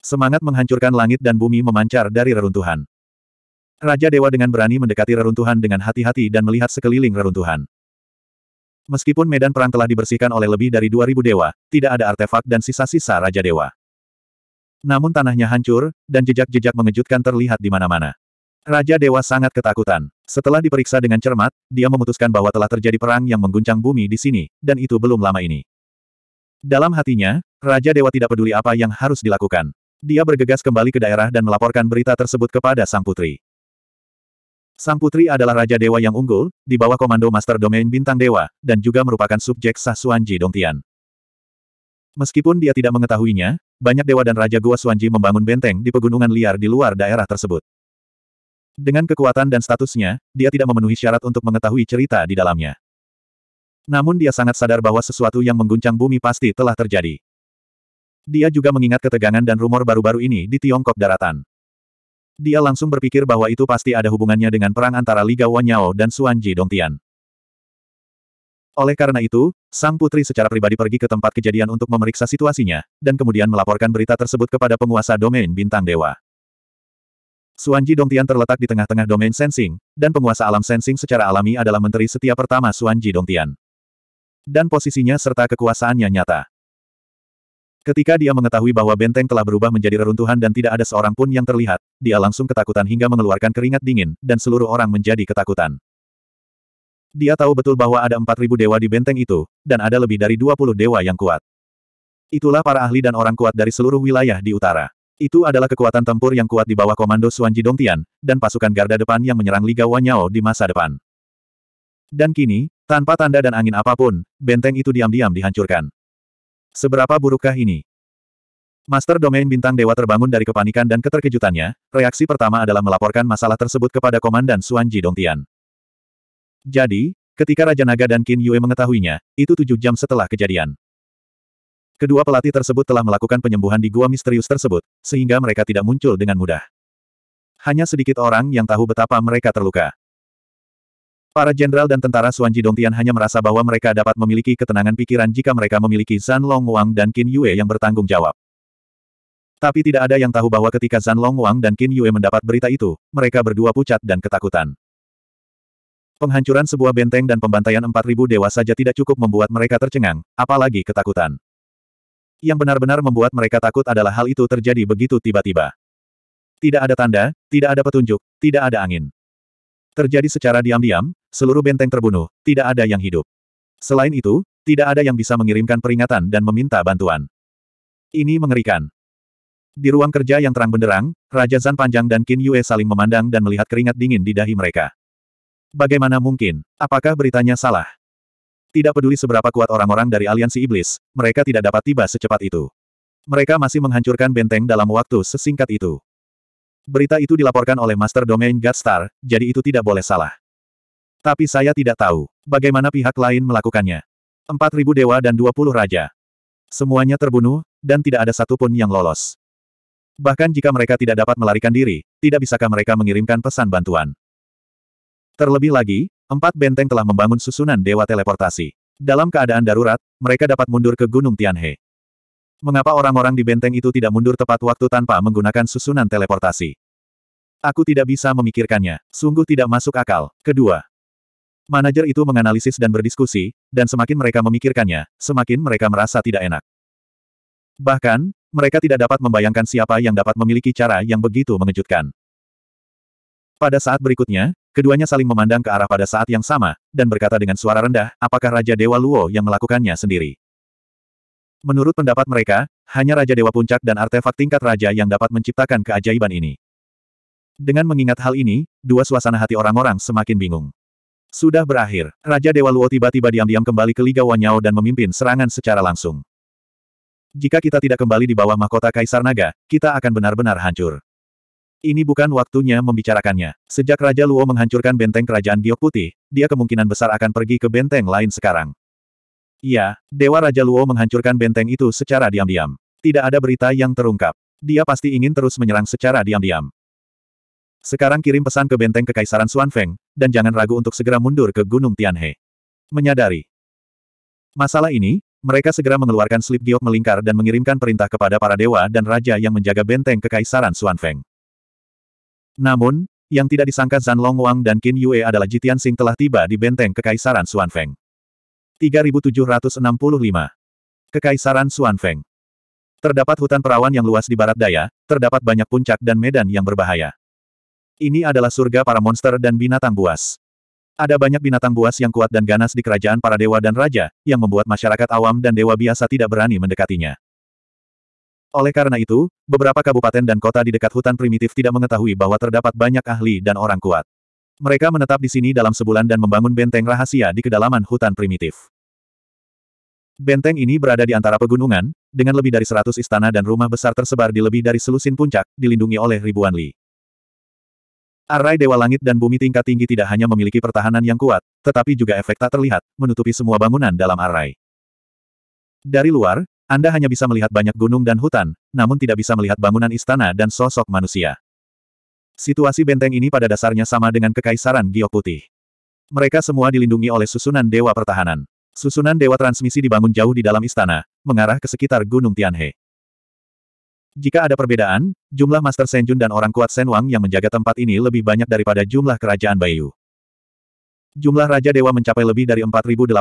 Speaker 1: Semangat menghancurkan langit dan bumi memancar dari reruntuhan. Raja Dewa dengan berani mendekati reruntuhan dengan hati-hati dan melihat sekeliling reruntuhan. Meskipun medan perang telah dibersihkan oleh lebih dari 2000 dewa, tidak ada artefak dan sisa-sisa Raja Dewa. Namun tanahnya hancur, dan jejak-jejak mengejutkan terlihat di mana-mana. Raja Dewa sangat ketakutan. Setelah diperiksa dengan cermat, dia memutuskan bahwa telah terjadi perang yang mengguncang bumi di sini, dan itu belum lama ini. Dalam hatinya, Raja Dewa tidak peduli apa yang harus dilakukan. Dia bergegas kembali ke daerah dan melaporkan berita tersebut kepada sang putri. Sang putri adalah Raja Dewa yang unggul, di bawah komando Master Domain Bintang Dewa, dan juga merupakan subjek sah Suanji Dongtian. Meskipun dia tidak mengetahuinya, banyak dewa dan Raja Gua Suanji membangun benteng di pegunungan liar di luar daerah tersebut. Dengan kekuatan dan statusnya, dia tidak memenuhi syarat untuk mengetahui cerita di dalamnya. Namun dia sangat sadar bahwa sesuatu yang mengguncang bumi pasti telah terjadi. Dia juga mengingat ketegangan dan rumor baru-baru ini di Tiongkok daratan. Dia langsung berpikir bahwa itu pasti ada hubungannya dengan perang antara Liga Wanyao dan Suanji Dongtian. Oleh karena itu, sang putri secara pribadi pergi ke tempat kejadian untuk memeriksa situasinya, dan kemudian melaporkan berita tersebut kepada penguasa domain bintang dewa. Suanji Dongtian terletak di tengah-tengah domain sensing, dan penguasa alam sensing secara alami adalah menteri setia pertama Suanji Dongtian. Dan posisinya serta kekuasaannya nyata. Ketika dia mengetahui bahwa benteng telah berubah menjadi reruntuhan dan tidak ada seorang pun yang terlihat, dia langsung ketakutan hingga mengeluarkan keringat dingin, dan seluruh orang menjadi ketakutan. Dia tahu betul bahwa ada 4.000 dewa di benteng itu, dan ada lebih dari 20 dewa yang kuat. Itulah para ahli dan orang kuat dari seluruh wilayah di utara. Itu adalah kekuatan tempur yang kuat di bawah komando Suanji Dongtian, dan pasukan garda depan yang menyerang Liga Wanyao di masa depan. Dan kini, tanpa tanda dan angin apapun, benteng itu diam-diam dihancurkan. Seberapa burukkah ini? Master Domain Bintang Dewa terbangun dari kepanikan dan keterkejutannya, reaksi pertama adalah melaporkan masalah tersebut kepada Komandan Suan Ji Dongtian. Jadi, ketika Raja Naga dan Qin Yue mengetahuinya, itu tujuh jam setelah kejadian. Kedua pelatih tersebut telah melakukan penyembuhan di gua misterius tersebut, sehingga mereka tidak muncul dengan mudah. Hanya sedikit orang yang tahu betapa mereka terluka. Para jenderal dan tentara Suan Jidongtian hanya merasa bahwa mereka dapat memiliki ketenangan pikiran jika mereka memiliki Zan Long Wang dan Qin Yue yang bertanggung jawab. Tapi tidak ada yang tahu bahwa ketika Zan Long Wang dan Qin Yue mendapat berita itu, mereka berdua pucat dan ketakutan. Penghancuran sebuah benteng dan pembantaian 4.000 dewa saja tidak cukup membuat mereka tercengang, apalagi ketakutan. Yang benar-benar membuat mereka takut adalah hal itu terjadi begitu tiba-tiba. Tidak ada tanda, tidak ada petunjuk, tidak ada angin. Terjadi secara diam-diam, Seluruh benteng terbunuh, tidak ada yang hidup. Selain itu, tidak ada yang bisa mengirimkan peringatan dan meminta bantuan. Ini mengerikan. Di ruang kerja yang terang benderang, Raja Zan Panjang dan Qin Yue saling memandang dan melihat keringat dingin di dahi mereka. Bagaimana mungkin? Apakah beritanya salah? Tidak peduli seberapa kuat orang-orang dari aliansi iblis, mereka tidak dapat tiba secepat itu. Mereka masih menghancurkan benteng dalam waktu sesingkat itu. Berita itu dilaporkan oleh Master Domain Godstar, jadi itu tidak boleh salah. Tapi saya tidak tahu bagaimana pihak lain melakukannya. Empat ribu dewa dan dua puluh raja. Semuanya terbunuh, dan tidak ada satupun yang lolos. Bahkan jika mereka tidak dapat melarikan diri, tidak bisakah mereka mengirimkan pesan bantuan. Terlebih lagi, empat benteng telah membangun susunan dewa teleportasi. Dalam keadaan darurat, mereka dapat mundur ke Gunung Tianhe. Mengapa orang-orang di benteng itu tidak mundur tepat waktu tanpa menggunakan susunan teleportasi? Aku tidak bisa memikirkannya. Sungguh tidak masuk akal. Kedua, Manajer itu menganalisis dan berdiskusi, dan semakin mereka memikirkannya, semakin mereka merasa tidak enak. Bahkan, mereka tidak dapat membayangkan siapa yang dapat memiliki cara yang begitu mengejutkan. Pada saat berikutnya, keduanya saling memandang ke arah pada saat yang sama, dan berkata dengan suara rendah, apakah Raja Dewa Luo yang melakukannya sendiri. Menurut pendapat mereka, hanya Raja Dewa Puncak dan artefak tingkat Raja yang dapat menciptakan keajaiban ini. Dengan mengingat hal ini, dua suasana hati orang-orang semakin bingung. Sudah berakhir, Raja Dewa Luo tiba-tiba diam-diam kembali ke Liga Wanyao dan memimpin serangan secara langsung. Jika kita tidak kembali di bawah mahkota Kaisar Naga, kita akan benar-benar hancur. Ini bukan waktunya membicarakannya. Sejak Raja Luo menghancurkan benteng kerajaan Giok Putih, dia kemungkinan besar akan pergi ke benteng lain sekarang. Ya, Dewa Raja Luo menghancurkan benteng itu secara diam-diam. Tidak ada berita yang terungkap. Dia pasti ingin terus menyerang secara diam-diam. Sekarang kirim pesan ke benteng Kekaisaran Xuanfeng, dan jangan ragu untuk segera mundur ke Gunung Tianhe. Menyadari masalah ini, mereka segera mengeluarkan slip giok melingkar dan mengirimkan perintah kepada para dewa dan raja yang menjaga benteng Kekaisaran Xuanfeng. Namun, yang tidak disangka Zan Long Wang dan Qin Yue adalah Jitian Sing telah tiba di benteng Kekaisaran Xuanfeng. 3765 Kekaisaran Xuanfeng Terdapat hutan perawan yang luas di barat daya, terdapat banyak puncak dan medan yang berbahaya. Ini adalah surga para monster dan binatang buas. Ada banyak binatang buas yang kuat dan ganas di kerajaan para dewa dan raja, yang membuat masyarakat awam dan dewa biasa tidak berani mendekatinya. Oleh karena itu, beberapa kabupaten dan kota di dekat hutan primitif tidak mengetahui bahwa terdapat banyak ahli dan orang kuat. Mereka menetap di sini dalam sebulan dan membangun benteng rahasia di kedalaman hutan primitif. Benteng ini berada di antara pegunungan, dengan lebih dari seratus istana dan rumah besar tersebar di lebih dari selusin puncak, dilindungi oleh ribuan li. Arai Dewa Langit dan Bumi tingkat tinggi tidak hanya memiliki pertahanan yang kuat, tetapi juga efek tak terlihat, menutupi semua bangunan dalam arai. Dari luar, Anda hanya bisa melihat banyak gunung dan hutan, namun tidak bisa melihat bangunan istana dan sosok manusia. Situasi benteng ini pada dasarnya sama dengan Kekaisaran Giok Putih. Mereka semua dilindungi oleh susunan Dewa Pertahanan. Susunan Dewa Transmisi dibangun jauh di dalam istana, mengarah ke sekitar Gunung Tianhe. Jika ada perbedaan, jumlah Master Senjun dan orang kuat Senwang yang menjaga tempat ini lebih banyak daripada jumlah kerajaan Bayu. Jumlah Raja Dewa mencapai lebih dari 4.800,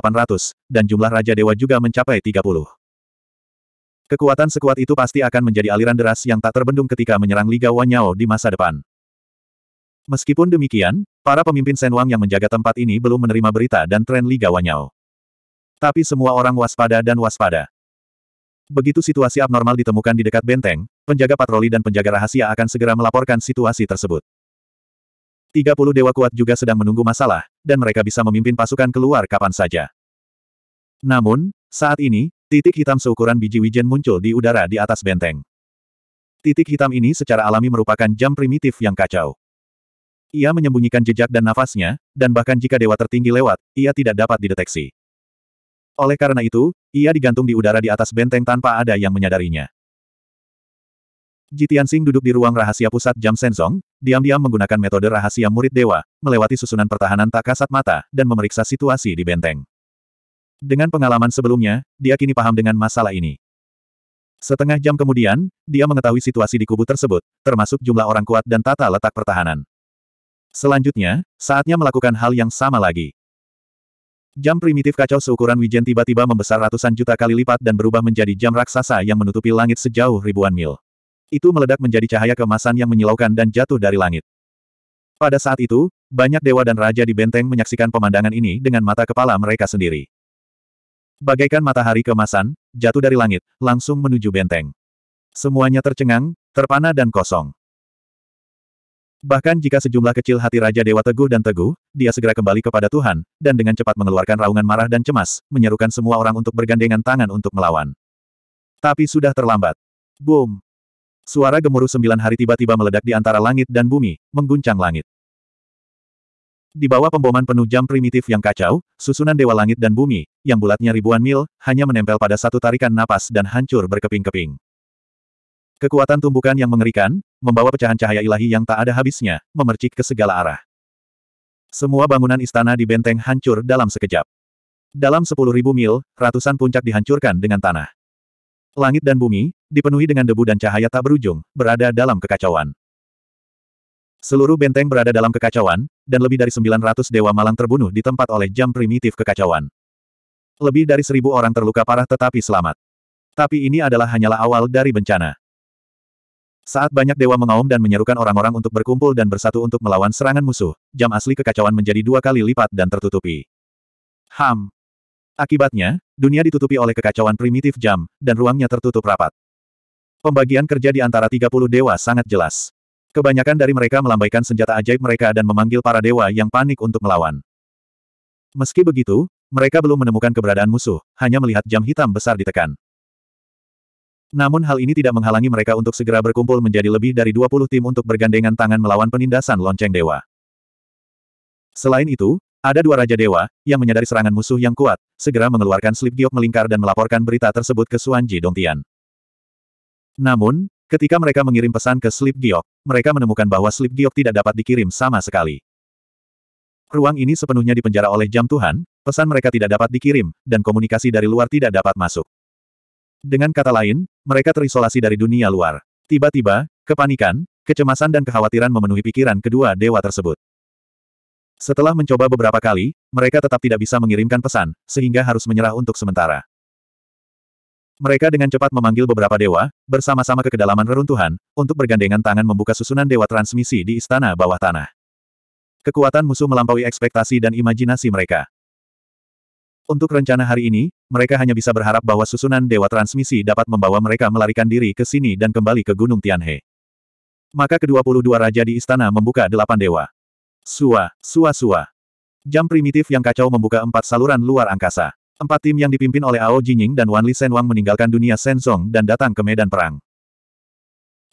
Speaker 1: dan jumlah Raja Dewa juga mencapai 30. Kekuatan sekuat itu pasti akan menjadi aliran deras yang tak terbendung ketika menyerang Liga Wanyao di masa depan. Meskipun demikian, para pemimpin Senwang yang menjaga tempat ini belum menerima berita dan tren Liga Wanyao. Tapi semua orang waspada dan waspada. Begitu situasi abnormal ditemukan di dekat benteng, penjaga patroli dan penjaga rahasia akan segera melaporkan situasi tersebut. 30 dewa kuat juga sedang menunggu masalah, dan mereka bisa memimpin pasukan keluar kapan saja. Namun, saat ini, titik hitam seukuran biji wijen muncul di udara di atas benteng. Titik hitam ini secara alami merupakan jam primitif yang kacau. Ia menyembunyikan jejak dan nafasnya, dan bahkan jika dewa tertinggi lewat, ia tidak dapat dideteksi. Oleh karena itu, ia digantung di udara di atas benteng tanpa ada yang menyadarinya. Jitian Sing duduk di ruang rahasia pusat jam Senzong, diam-diam menggunakan metode rahasia murid dewa, melewati susunan pertahanan tak kasat mata, dan memeriksa situasi di benteng. Dengan pengalaman sebelumnya, dia kini paham dengan masalah ini. Setengah jam kemudian, dia mengetahui situasi di kubu tersebut, termasuk jumlah orang kuat dan tata letak pertahanan. Selanjutnya, saatnya melakukan hal yang sama lagi. Jam primitif kacau seukuran wijen tiba-tiba membesar ratusan juta kali lipat dan berubah menjadi jam raksasa yang menutupi langit sejauh ribuan mil. Itu meledak menjadi cahaya kemasan yang menyilaukan dan jatuh dari langit. Pada saat itu, banyak dewa dan raja di benteng menyaksikan pemandangan ini dengan mata kepala mereka sendiri. Bagaikan matahari kemasan, jatuh dari langit, langsung menuju benteng. Semuanya tercengang, terpana dan kosong. Bahkan jika sejumlah kecil hati Raja Dewa Teguh dan Teguh, dia segera kembali kepada Tuhan, dan dengan cepat mengeluarkan raungan marah dan cemas, menyerukan semua orang untuk bergandengan tangan untuk melawan. Tapi sudah terlambat. Boom! Suara gemuruh sembilan hari tiba-tiba meledak di antara langit dan bumi, mengguncang langit. Di bawah pemboman penuh jam primitif yang kacau, susunan dewa langit dan bumi, yang bulatnya ribuan mil, hanya menempel pada satu tarikan napas dan hancur berkeping-keping. Kekuatan tumbukan yang mengerikan, membawa pecahan cahaya ilahi yang tak ada habisnya, memercik ke segala arah. Semua bangunan istana di benteng hancur dalam sekejap. Dalam sepuluh ribu mil, ratusan puncak dihancurkan dengan tanah. Langit dan bumi, dipenuhi dengan debu dan cahaya tak berujung, berada dalam kekacauan. Seluruh benteng berada dalam kekacauan, dan lebih dari 900 dewa malang terbunuh di tempat oleh jam primitif kekacauan. Lebih dari seribu orang terluka parah tetapi selamat. Tapi ini adalah hanyalah awal dari bencana. Saat banyak dewa mengaum dan menyerukan orang-orang untuk berkumpul dan bersatu untuk melawan serangan musuh, jam asli kekacauan menjadi dua kali lipat dan tertutupi. Ham. Akibatnya, dunia ditutupi oleh kekacauan primitif jam, dan ruangnya tertutup rapat. Pembagian kerja di antara 30 dewa sangat jelas. Kebanyakan dari mereka melambaikan senjata ajaib mereka dan memanggil para dewa yang panik untuk melawan. Meski begitu, mereka belum menemukan keberadaan musuh, hanya melihat jam hitam besar ditekan. Namun hal ini tidak menghalangi mereka untuk segera berkumpul menjadi lebih dari 20 tim untuk bergandengan tangan melawan penindasan lonceng dewa. Selain itu, ada dua Raja Dewa, yang menyadari serangan musuh yang kuat, segera mengeluarkan slip giok melingkar dan melaporkan berita tersebut ke Suanji Dongtian. Namun, ketika mereka mengirim pesan ke slip giok, mereka menemukan bahwa slip giok tidak dapat dikirim sama sekali. Ruang ini sepenuhnya dipenjara oleh jam Tuhan, pesan mereka tidak dapat dikirim, dan komunikasi dari luar tidak dapat masuk. Dengan kata lain, mereka terisolasi dari dunia luar. Tiba-tiba, kepanikan, kecemasan dan kekhawatiran memenuhi pikiran kedua dewa tersebut. Setelah mencoba beberapa kali, mereka tetap tidak bisa mengirimkan pesan, sehingga harus menyerah untuk sementara. Mereka dengan cepat memanggil beberapa dewa, bersama-sama ke kedalaman reruntuhan, untuk bergandengan tangan membuka susunan dewa transmisi di istana bawah tanah. Kekuatan musuh melampaui ekspektasi dan imajinasi mereka. Untuk rencana hari ini, mereka hanya bisa berharap bahwa susunan Dewa Transmisi dapat membawa mereka melarikan diri ke sini dan kembali ke Gunung Tianhe. Maka ke-22 raja di istana membuka delapan dewa. Sua, sua sua. Jam primitif yang kacau membuka empat saluran luar angkasa. Empat tim yang dipimpin oleh Ao Jinying dan Wan Li Sen Wang meninggalkan dunia Sensong dan datang ke medan perang.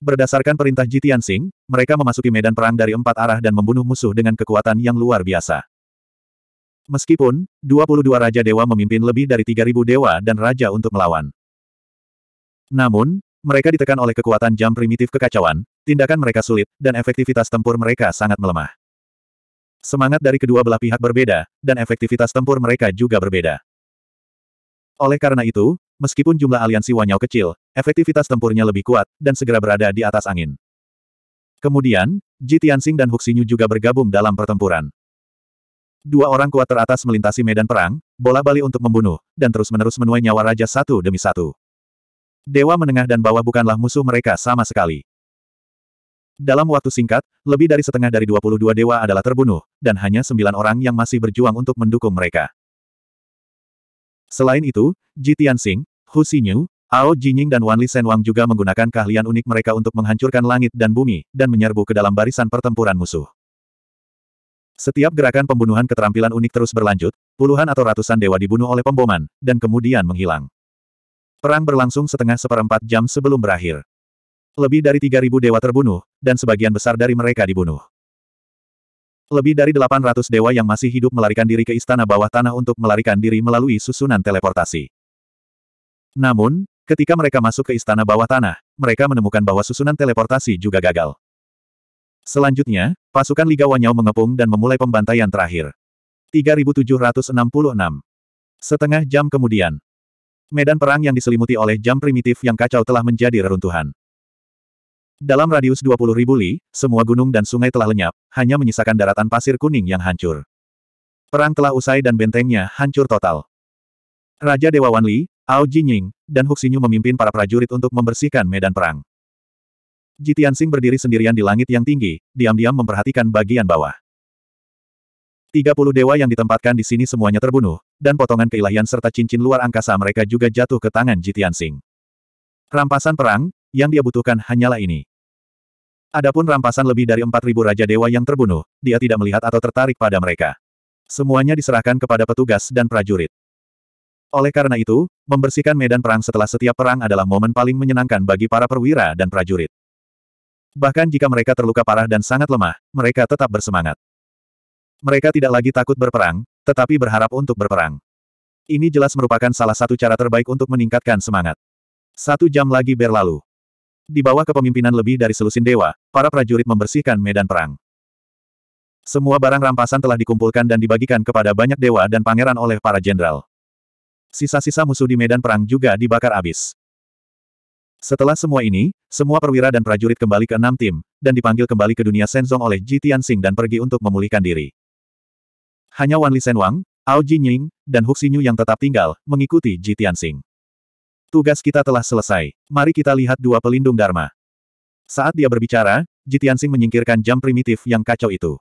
Speaker 1: Berdasarkan perintah Jitian Sing, mereka memasuki medan perang dari empat arah dan membunuh musuh dengan kekuatan yang luar biasa. Meskipun, 22 Raja Dewa memimpin lebih dari 3.000 dewa dan raja untuk melawan. Namun, mereka ditekan oleh kekuatan jam primitif kekacauan, tindakan mereka sulit, dan efektivitas tempur mereka sangat melemah. Semangat dari kedua belah pihak berbeda, dan efektivitas tempur mereka juga berbeda. Oleh karena itu, meskipun jumlah aliansi wanyau kecil, efektivitas tempurnya lebih kuat, dan segera berada di atas angin. Kemudian, Ji Tianxing dan Huxinyu juga bergabung dalam pertempuran. Dua orang kuat teratas melintasi medan perang, bola bali untuk membunuh, dan terus-menerus menuai nyawa raja satu demi satu. Dewa menengah dan bawah bukanlah musuh mereka sama sekali. Dalam waktu singkat, lebih dari setengah dari 22 dewa adalah terbunuh, dan hanya sembilan orang yang masih berjuang untuk mendukung mereka. Selain itu, Ji Tianxing, Hu Xinyu, Ao Jinying dan Wan Li Senwang juga menggunakan keahlian unik mereka untuk menghancurkan langit dan bumi, dan menyerbu ke dalam barisan pertempuran musuh. Setiap gerakan pembunuhan keterampilan unik terus berlanjut, puluhan atau ratusan dewa dibunuh oleh pemboman, dan kemudian menghilang. Perang berlangsung setengah seperempat jam sebelum berakhir. Lebih dari 3.000 dewa terbunuh, dan sebagian besar dari mereka dibunuh. Lebih dari 800 dewa yang masih hidup melarikan diri ke istana bawah tanah untuk melarikan diri melalui susunan teleportasi. Namun, ketika mereka masuk ke istana bawah tanah, mereka menemukan bahwa susunan teleportasi juga gagal. Selanjutnya, pasukan Liga Wanyao mengepung dan memulai pembantaian terakhir. 3766. Setengah jam kemudian. Medan perang yang diselimuti oleh jam primitif yang kacau telah menjadi reruntuhan. Dalam radius 20.000 li, semua gunung dan sungai telah lenyap, hanya menyisakan daratan pasir kuning yang hancur. Perang telah usai dan bentengnya hancur total. Raja Dewa Wanli, Ao Jinying, dan Huxinyu memimpin para prajurit untuk membersihkan medan perang. Jitian Sing berdiri sendirian di langit yang tinggi, diam-diam memperhatikan bagian bawah. Tiga dewa yang ditempatkan di sini semuanya terbunuh, dan potongan keilahian serta cincin luar angkasa mereka juga jatuh ke tangan Jitian Sing. Rampasan perang, yang dia butuhkan hanyalah ini. Adapun rampasan lebih dari 4.000 Raja Dewa yang terbunuh, dia tidak melihat atau tertarik pada mereka. Semuanya diserahkan kepada petugas dan prajurit. Oleh karena itu, membersihkan medan perang setelah setiap perang adalah momen paling menyenangkan bagi para perwira dan prajurit. Bahkan jika mereka terluka parah dan sangat lemah, mereka tetap bersemangat. Mereka tidak lagi takut berperang, tetapi berharap untuk berperang. Ini jelas merupakan salah satu cara terbaik untuk meningkatkan semangat. Satu jam lagi berlalu. Di bawah kepemimpinan lebih dari selusin dewa, para prajurit membersihkan medan perang. Semua barang rampasan telah dikumpulkan dan dibagikan kepada banyak dewa dan pangeran oleh para jenderal. Sisa-sisa musuh di medan perang juga dibakar habis. Setelah semua ini, semua perwira dan prajurit kembali ke enam tim, dan dipanggil kembali ke dunia Senzong oleh Ji Tianxing dan pergi untuk memulihkan diri. Hanya Wan Li Senwang, Ao Jinying, dan Huxinyu yang tetap tinggal, mengikuti Ji Tianxing. Tugas kita telah selesai. Mari kita lihat dua pelindung Dharma. Saat dia berbicara, Ji Tianxing menyingkirkan jam primitif yang kacau itu.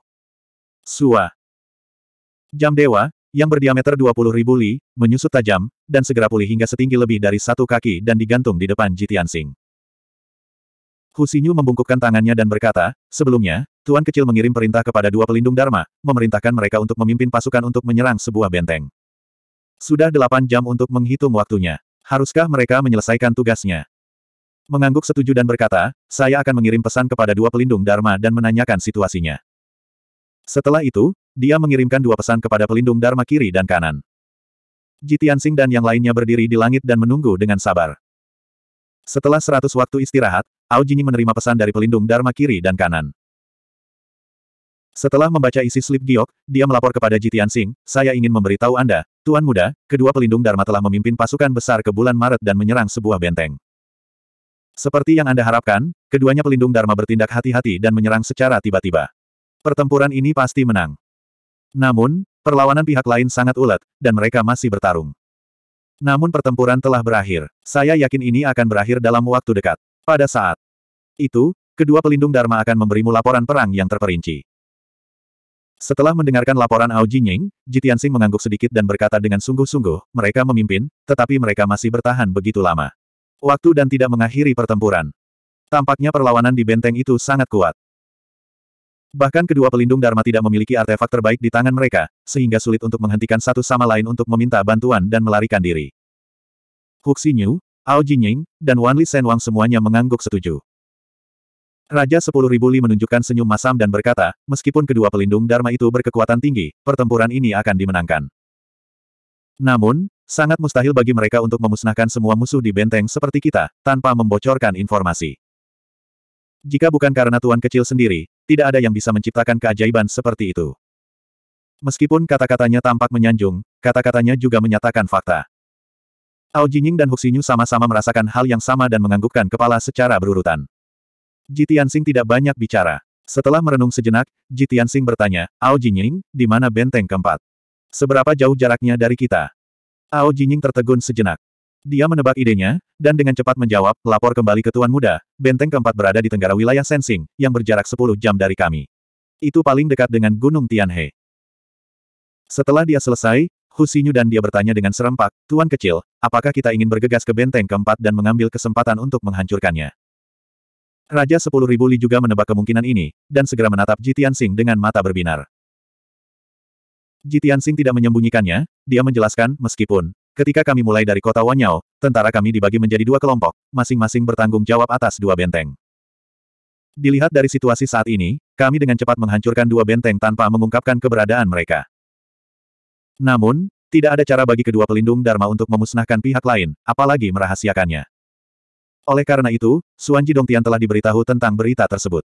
Speaker 1: Sua. Jam dewa, yang berdiameter ribu li, menyusut tajam, dan segera pulih hingga setinggi lebih dari satu kaki dan digantung di depan Jitian Sing. Husinyu membungkukkan tangannya dan berkata, sebelumnya, Tuan kecil mengirim perintah kepada dua pelindung Dharma, memerintahkan mereka untuk memimpin pasukan untuk menyerang sebuah benteng. Sudah delapan jam untuk menghitung waktunya. Haruskah mereka menyelesaikan tugasnya? Mengangguk setuju dan berkata, saya akan mengirim pesan kepada dua pelindung Dharma dan menanyakan situasinya. Setelah itu, dia mengirimkan dua pesan kepada pelindung Dharma kiri dan kanan. Jitian Jitiansing dan yang lainnya berdiri di langit dan menunggu dengan sabar. Setelah seratus waktu istirahat, Ao Jinyi menerima pesan dari pelindung Dharma kiri dan kanan. Setelah membaca isi slip giok, dia melapor kepada Jitian Sing, saya ingin memberitahu Anda, Tuan Muda, kedua pelindung Dharma telah memimpin pasukan besar ke bulan Maret dan menyerang sebuah benteng. Seperti yang Anda harapkan, keduanya pelindung Dharma bertindak hati-hati dan menyerang secara tiba-tiba. Pertempuran ini pasti menang. Namun, perlawanan pihak lain sangat ulet, dan mereka masih bertarung. Namun pertempuran telah berakhir. Saya yakin ini akan berakhir dalam waktu dekat. Pada saat itu, kedua pelindung Dharma akan memberimu laporan perang yang terperinci. Setelah mendengarkan laporan Ao Jinying, Jitian Sing mengangguk sedikit dan berkata dengan sungguh-sungguh, mereka memimpin, tetapi mereka masih bertahan begitu lama. Waktu dan tidak mengakhiri pertempuran. Tampaknya perlawanan di benteng itu sangat kuat. Bahkan kedua pelindung Dharma tidak memiliki artefak terbaik di tangan mereka, sehingga sulit untuk menghentikan satu sama lain untuk meminta bantuan dan melarikan diri. Huxinyu, Ao Jinying, dan Wan Li Wanli Wang semuanya mengangguk setuju. Raja Sepuluh Ribu Li menunjukkan senyum masam dan berkata, meskipun kedua pelindung Dharma itu berkekuatan tinggi, pertempuran ini akan dimenangkan. Namun, sangat mustahil bagi mereka untuk memusnahkan semua musuh di benteng seperti kita, tanpa membocorkan informasi. Jika bukan karena tuan kecil sendiri, tidak ada yang bisa menciptakan keajaiban seperti itu. Meskipun kata-katanya tampak menyanjung, kata-katanya juga menyatakan fakta. Ao Jinying dan Huxinyu sama-sama merasakan hal yang sama dan menganggukkan kepala secara berurutan. Ji Tianxing tidak banyak bicara. Setelah merenung sejenak, Ji Tianxing bertanya, Ao Jinying, di mana benteng keempat? Seberapa jauh jaraknya dari kita? Ao Jinying tertegun sejenak. Dia menebak idenya, dan dengan cepat menjawab, lapor kembali ke Tuan Muda, benteng keempat berada di tenggara wilayah Sensing, yang berjarak 10 jam dari kami. Itu paling dekat dengan Gunung Tianhe. Setelah dia selesai, Husinyu dan dia bertanya dengan serempak, Tuan kecil, apakah kita ingin bergegas ke benteng keempat dan mengambil kesempatan untuk menghancurkannya? Raja Sepuluh Ribu Li juga menebak kemungkinan ini, dan segera menatap Ji Tianxing dengan mata berbinar. Ji Tianxing tidak menyembunyikannya, dia menjelaskan, meskipun, Ketika kami mulai dari kota Wanyao, tentara kami dibagi menjadi dua kelompok, masing-masing bertanggung jawab atas dua benteng. Dilihat dari situasi saat ini, kami dengan cepat menghancurkan dua benteng tanpa mengungkapkan keberadaan mereka. Namun, tidak ada cara bagi kedua pelindung Dharma untuk memusnahkan pihak lain, apalagi merahasiakannya. Oleh karena itu, Suan Dongtian telah diberitahu tentang berita tersebut.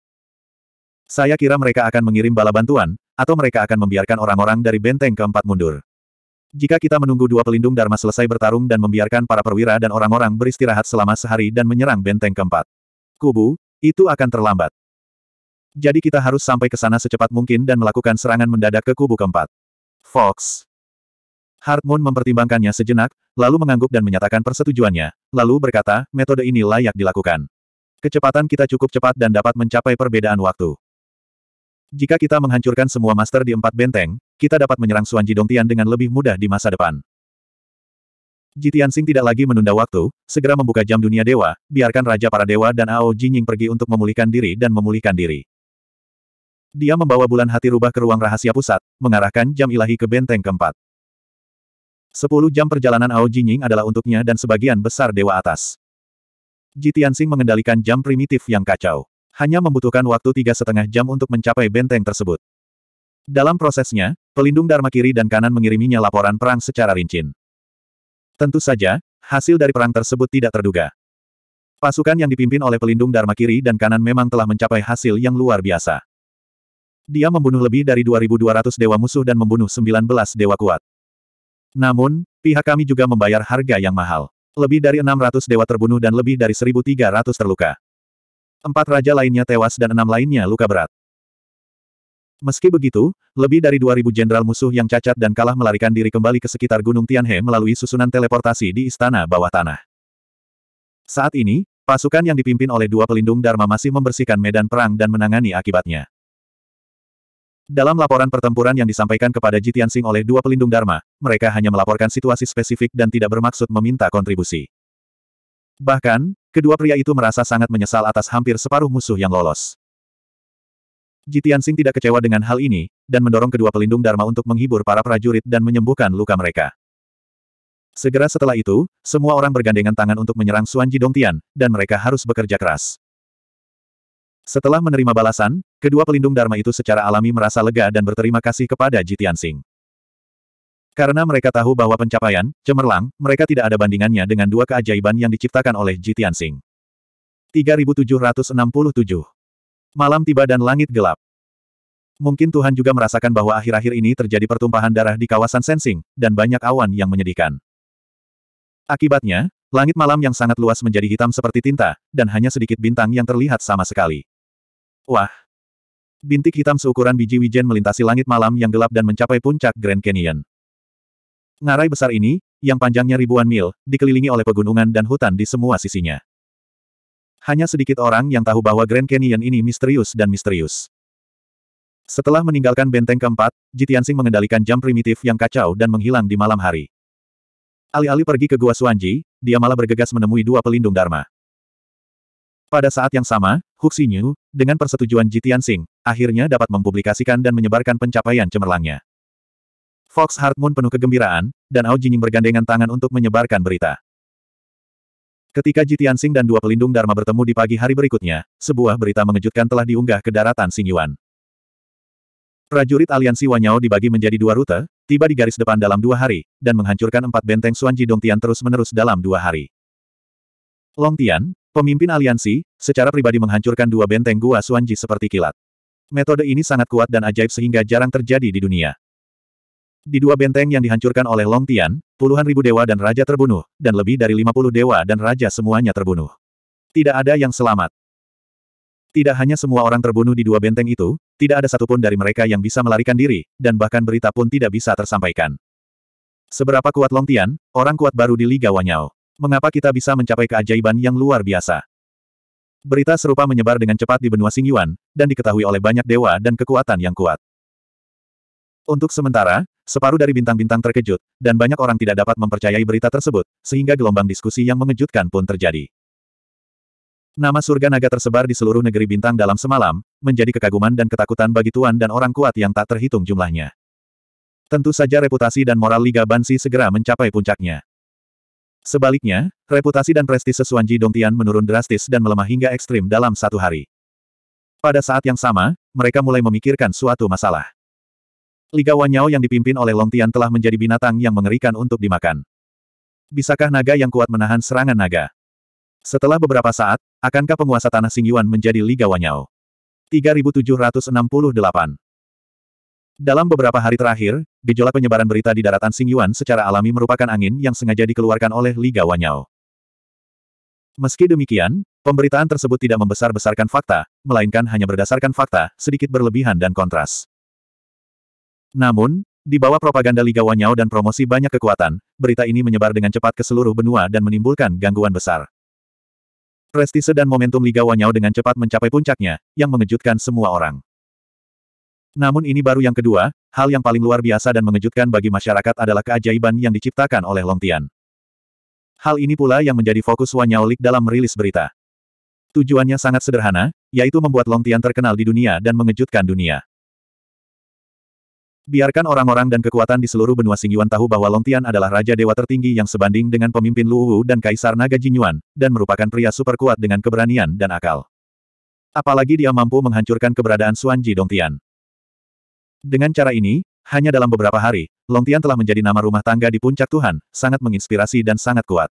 Speaker 1: Saya kira mereka akan mengirim bala bantuan, atau mereka akan membiarkan orang-orang dari benteng keempat mundur. Jika kita menunggu dua pelindung Dharma selesai bertarung dan membiarkan para perwira dan orang-orang beristirahat selama sehari dan menyerang benteng keempat. Kubu, itu akan terlambat. Jadi kita harus sampai ke sana secepat mungkin dan melakukan serangan mendadak ke kubu keempat. Fox. Hartmoon mempertimbangkannya sejenak, lalu mengangguk dan menyatakan persetujuannya, lalu berkata, metode ini layak dilakukan. Kecepatan kita cukup cepat dan dapat mencapai perbedaan waktu. Jika kita menghancurkan semua master di empat benteng, kita dapat menyerang Suan Jidongtian dengan lebih mudah di masa depan. Jitian Sing tidak lagi menunda waktu, segera membuka jam dunia dewa, biarkan Raja para Dewa dan Ao Jinying pergi untuk memulihkan diri dan memulihkan diri. Dia membawa bulan hati rubah ke ruang rahasia pusat, mengarahkan jam ilahi ke benteng keempat. Sepuluh jam perjalanan Ao Jinying adalah untuknya dan sebagian besar dewa atas. Jitian Sing mengendalikan jam primitif yang kacau. Hanya membutuhkan waktu tiga setengah jam untuk mencapai benteng tersebut. Dalam prosesnya, Pelindung Dharma kiri dan kanan mengiriminya laporan perang secara rincin. Tentu saja, hasil dari perang tersebut tidak terduga. Pasukan yang dipimpin oleh pelindung Dharma kiri dan kanan memang telah mencapai hasil yang luar biasa. Dia membunuh lebih dari 2.200 dewa musuh dan membunuh 19 dewa kuat. Namun, pihak kami juga membayar harga yang mahal. Lebih dari 600 dewa terbunuh dan lebih dari 1.300 terluka. Empat raja lainnya tewas dan enam lainnya luka berat. Meski begitu, lebih dari 2.000 jenderal musuh yang cacat dan kalah melarikan diri kembali ke sekitar Gunung Tianhe melalui susunan teleportasi di istana bawah tanah. Saat ini, pasukan yang dipimpin oleh dua pelindung Dharma masih membersihkan medan perang dan menangani akibatnya. Dalam laporan pertempuran yang disampaikan kepada Jitian Singh oleh dua pelindung Dharma, mereka hanya melaporkan situasi spesifik dan tidak bermaksud meminta kontribusi. Bahkan, kedua pria itu merasa sangat menyesal atas hampir separuh musuh yang lolos. Jitian Sing tidak kecewa dengan hal ini, dan mendorong kedua pelindung Dharma untuk menghibur para prajurit dan menyembuhkan luka mereka. Segera setelah itu, semua orang bergandengan tangan untuk menyerang Suan Dongtian, dan mereka harus bekerja keras. Setelah menerima balasan, kedua pelindung Dharma itu secara alami merasa lega dan berterima kasih kepada Jitian Sing. Karena mereka tahu bahwa pencapaian, cemerlang, mereka tidak ada bandingannya dengan dua keajaiban yang diciptakan oleh Jitian Sing. 3767 Malam tiba dan langit gelap. Mungkin Tuhan juga merasakan bahwa akhir-akhir ini terjadi pertumpahan darah di kawasan sensing, dan banyak awan yang menyedihkan. Akibatnya, langit malam yang sangat luas menjadi hitam seperti tinta, dan hanya sedikit bintang yang terlihat sama sekali. Wah! Bintik hitam seukuran biji wijen melintasi langit malam yang gelap dan mencapai puncak Grand Canyon. Ngarai besar ini, yang panjangnya ribuan mil, dikelilingi oleh pegunungan dan hutan di semua sisinya. Hanya sedikit orang yang tahu bahwa Grand Canyon ini misterius dan misterius. Setelah meninggalkan benteng keempat, Jitiansing mengendalikan jam primitif yang kacau dan menghilang di malam hari. Alih-alih pergi ke Gua Suanji, dia malah bergegas menemui dua pelindung Dharma. Pada saat yang sama, Huxinyu, dengan persetujuan Jitiansing, akhirnya dapat mempublikasikan dan menyebarkan pencapaian cemerlangnya. Fox Hartmoon penuh kegembiraan, dan Ao Jinying bergandengan tangan untuk menyebarkan berita. Ketika Jitian Sing dan dua pelindung Dharma bertemu di pagi hari berikutnya, sebuah berita mengejutkan telah diunggah ke daratan Yuan. Prajurit aliansi Wanyao dibagi menjadi dua rute, tiba di garis depan dalam dua hari, dan menghancurkan empat benteng Suanji Tian terus-menerus dalam dua hari. Long Tian, pemimpin aliansi, secara pribadi menghancurkan dua benteng gua Suanji seperti kilat. Metode ini sangat kuat dan ajaib sehingga jarang terjadi di dunia. Di dua benteng yang dihancurkan oleh Long Tian, puluhan ribu dewa dan raja terbunuh, dan lebih dari lima puluh dewa dan raja semuanya terbunuh. Tidak ada yang selamat. Tidak hanya semua orang terbunuh di dua benteng itu, tidak ada satupun dari mereka yang bisa melarikan diri, dan bahkan berita pun tidak bisa tersampaikan. Seberapa kuat Long Tian, orang kuat baru di Liga Wanyao. Mengapa kita bisa mencapai keajaiban yang luar biasa? Berita serupa menyebar dengan cepat di benua Singyuan, dan diketahui oleh banyak dewa dan kekuatan yang kuat. Untuk sementara, separuh dari bintang-bintang terkejut, dan banyak orang tidak dapat mempercayai berita tersebut, sehingga gelombang diskusi yang mengejutkan pun terjadi. Nama surga naga tersebar di seluruh negeri bintang dalam semalam, menjadi kekaguman dan ketakutan bagi tuan dan orang kuat yang tak terhitung jumlahnya. Tentu saja reputasi dan moral Liga Bansi segera mencapai puncaknya. Sebaliknya, reputasi dan prestise Suanji Dongtian menurun drastis dan melemah hingga ekstrim dalam satu hari. Pada saat yang sama, mereka mulai memikirkan suatu masalah. Liga Wanyao yang dipimpin oleh Long Tian telah menjadi binatang yang mengerikan untuk dimakan. Bisakah naga yang kuat menahan serangan naga? Setelah beberapa saat, akankah penguasa tanah Singyuan menjadi Liga Wanyao? 3768 Dalam beberapa hari terakhir, gejolak penyebaran berita di daratan Singyuan secara alami merupakan angin yang sengaja dikeluarkan oleh Liga Wanyao. Meski demikian, pemberitaan tersebut tidak membesar-besarkan fakta, melainkan hanya berdasarkan fakta, sedikit berlebihan dan kontras. Namun, di bawah propaganda Liga Wanyao dan promosi banyak kekuatan, berita ini menyebar dengan cepat ke seluruh benua dan menimbulkan gangguan besar. Prestise dan momentum Liga Wanyao dengan cepat mencapai puncaknya, yang mengejutkan semua orang. Namun ini baru yang kedua, hal yang paling luar biasa dan mengejutkan bagi masyarakat adalah keajaiban yang diciptakan oleh Longtian. Hal ini pula yang menjadi fokus Wanyao League dalam merilis berita. Tujuannya sangat sederhana, yaitu membuat Longtian terkenal di dunia dan mengejutkan dunia. Biarkan orang-orang dan kekuatan di seluruh benua Singyuan tahu bahwa Long Tian adalah raja dewa tertinggi yang sebanding dengan pemimpin Luwu dan Kaisar Naga Jinyuan, dan merupakan pria super kuat dengan keberanian dan akal. Apalagi dia mampu menghancurkan keberadaan Suanji Tian. Dengan cara ini, hanya dalam beberapa hari, Long Tian telah menjadi nama rumah tangga di puncak Tuhan, sangat menginspirasi dan sangat kuat.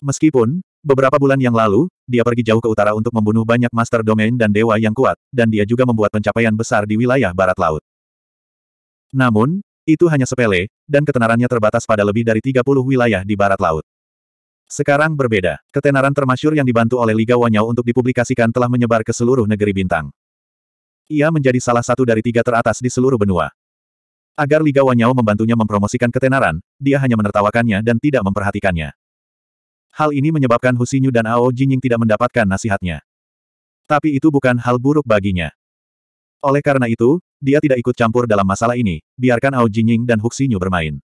Speaker 1: Meskipun, beberapa bulan yang lalu, dia pergi jauh ke utara untuk membunuh banyak master domain dan dewa yang kuat, dan dia juga membuat pencapaian besar di wilayah barat laut. Namun, itu hanya sepele, dan ketenarannya terbatas pada lebih dari 30 wilayah di barat laut. Sekarang berbeda, ketenaran termasyur yang dibantu oleh Liga Wanyao untuk dipublikasikan telah menyebar ke seluruh negeri bintang. Ia menjadi salah satu dari tiga teratas di seluruh benua. Agar Liga Wanyao membantunya mempromosikan ketenaran, dia hanya menertawakannya dan tidak memperhatikannya. Hal ini menyebabkan Husinyu dan Ao Jinying tidak mendapatkan nasihatnya. Tapi itu bukan hal buruk baginya. Oleh karena itu, dia tidak ikut campur dalam masalah ini, biarkan Ao Jinying dan Huxinyu bermain.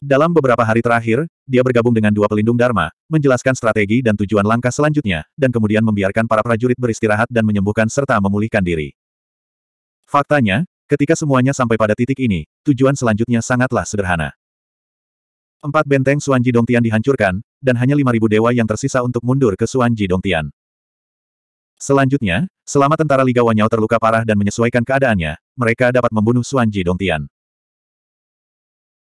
Speaker 1: Dalam beberapa hari terakhir, dia bergabung dengan dua pelindung Dharma, menjelaskan strategi dan tujuan langkah selanjutnya, dan kemudian membiarkan para prajurit beristirahat dan menyembuhkan serta memulihkan diri. Faktanya, ketika semuanya sampai pada titik ini, tujuan selanjutnya sangatlah sederhana. Empat benteng Suanji Dongtian dihancurkan, dan hanya lima ribu dewa yang tersisa untuk mundur ke Suanji Dongtian. Selanjutnya, Selama tentara Liga Wanyao terluka parah dan menyesuaikan keadaannya, mereka dapat membunuh Suan Ji Dongtian.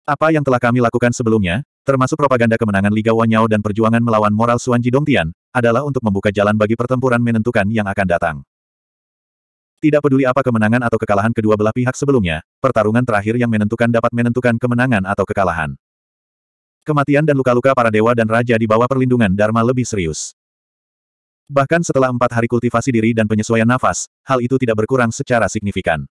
Speaker 1: Apa yang telah kami lakukan sebelumnya, termasuk propaganda kemenangan Liga Wanyao dan perjuangan melawan moral Suan Ji Dongtian, adalah untuk membuka jalan bagi pertempuran menentukan yang akan datang. Tidak peduli apa kemenangan atau kekalahan kedua belah pihak sebelumnya, pertarungan terakhir yang menentukan dapat menentukan kemenangan atau kekalahan. Kematian dan luka-luka para dewa dan raja di bawah perlindungan Dharma lebih serius. Bahkan setelah empat hari kultivasi diri dan penyesuaian nafas, hal itu tidak berkurang secara signifikan.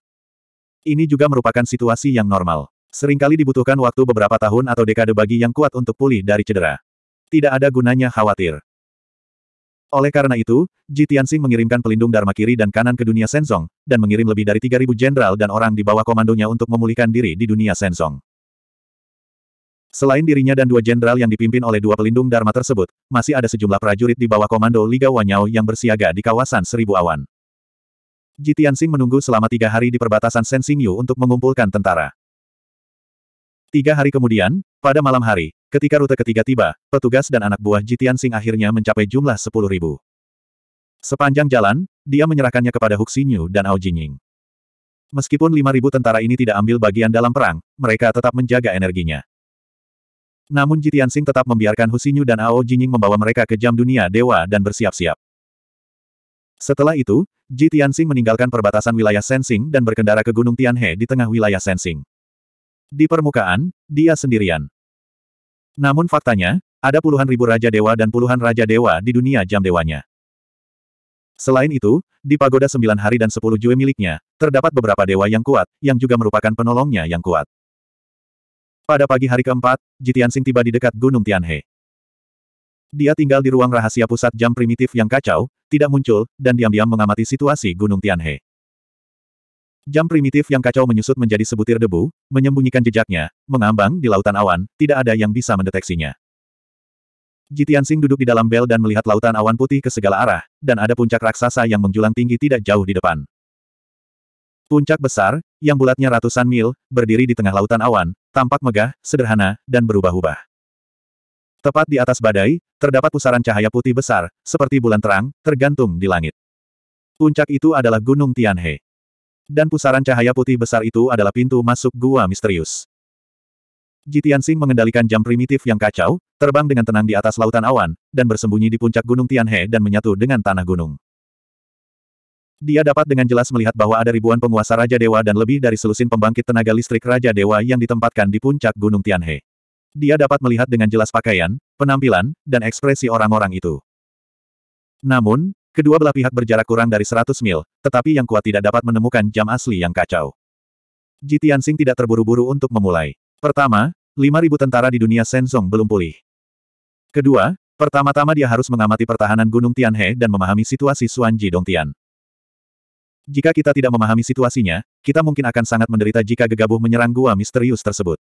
Speaker 1: Ini juga merupakan situasi yang normal. Seringkali dibutuhkan waktu beberapa tahun atau dekade bagi yang kuat untuk pulih dari cedera. Tidak ada gunanya khawatir. Oleh karena itu, Ji Tianxing mengirimkan pelindung Dharma kiri dan kanan ke dunia Senzong, dan mengirim lebih dari 3.000 jenderal dan orang di bawah komandonya untuk memulihkan diri di dunia Senzong. Selain dirinya dan dua jenderal yang dipimpin oleh dua pelindung Dharma tersebut, masih ada sejumlah prajurit di bawah komando Liga Wanyao yang bersiaga di kawasan Seribu Awan. Jitiansing menunggu selama tiga hari di perbatasan Sensingyu untuk mengumpulkan tentara. Tiga hari kemudian, pada malam hari, ketika rute ketiga tiba, petugas dan anak buah Jitiansing akhirnya mencapai jumlah sepuluh ribu. Sepanjang jalan, dia menyerahkannya kepada Huxinyu dan Ao Jinying. Meskipun ribu tentara ini tidak ambil bagian dalam perang, mereka tetap menjaga energinya. Namun Jitiansing tetap membiarkan Husinyu dan Ao Jinying membawa mereka ke jam dunia dewa dan bersiap-siap. Setelah itu, Jitiansing meninggalkan perbatasan wilayah Sensing dan berkendara ke Gunung Tianhe di tengah wilayah Sensing. Di permukaan, dia sendirian. Namun faktanya, ada puluhan ribu raja dewa dan puluhan raja dewa di dunia jam dewanya. Selain itu, di pagoda sembilan hari dan sepuluh jue miliknya, terdapat beberapa dewa yang kuat, yang juga merupakan penolongnya yang kuat. Pada pagi hari keempat, Jitiansing tiba di dekat Gunung Tianhe. Dia tinggal di ruang rahasia pusat jam primitif yang kacau, tidak muncul, dan diam-diam mengamati situasi Gunung Tianhe. Jam primitif yang kacau menyusut menjadi sebutir debu, menyembunyikan jejaknya, mengambang di lautan awan, tidak ada yang bisa mendeteksinya. Jitiansing duduk di dalam bel dan melihat lautan awan putih ke segala arah, dan ada puncak raksasa yang menjulang tinggi tidak jauh di depan. Puncak besar, yang bulatnya ratusan mil, berdiri di tengah lautan awan, tampak megah, sederhana, dan berubah-ubah. Tepat di atas badai, terdapat pusaran cahaya putih besar, seperti bulan terang, tergantung di langit. Puncak itu adalah Gunung Tianhe. Dan pusaran cahaya putih besar itu adalah pintu masuk gua misterius. Jitian Sing mengendalikan jam primitif yang kacau, terbang dengan tenang di atas lautan awan, dan bersembunyi di puncak Gunung Tianhe dan menyatu dengan tanah gunung. Dia dapat dengan jelas melihat bahwa ada ribuan penguasa Raja Dewa dan lebih dari selusin pembangkit tenaga listrik Raja Dewa yang ditempatkan di puncak Gunung Tianhe. Dia dapat melihat dengan jelas pakaian, penampilan, dan ekspresi orang-orang itu. Namun, kedua belah pihak berjarak kurang dari 100 mil, tetapi yang kuat tidak dapat menemukan jam asli yang kacau. Jitian Sing tidak terburu-buru untuk memulai. Pertama, 5.000 tentara di dunia Senzong belum pulih. Kedua, pertama-tama dia harus mengamati pertahanan Gunung Tianhe dan memahami situasi Suanji Dongtian. Jika kita tidak memahami situasinya, kita mungkin akan sangat menderita jika gegabah menyerang gua misterius tersebut.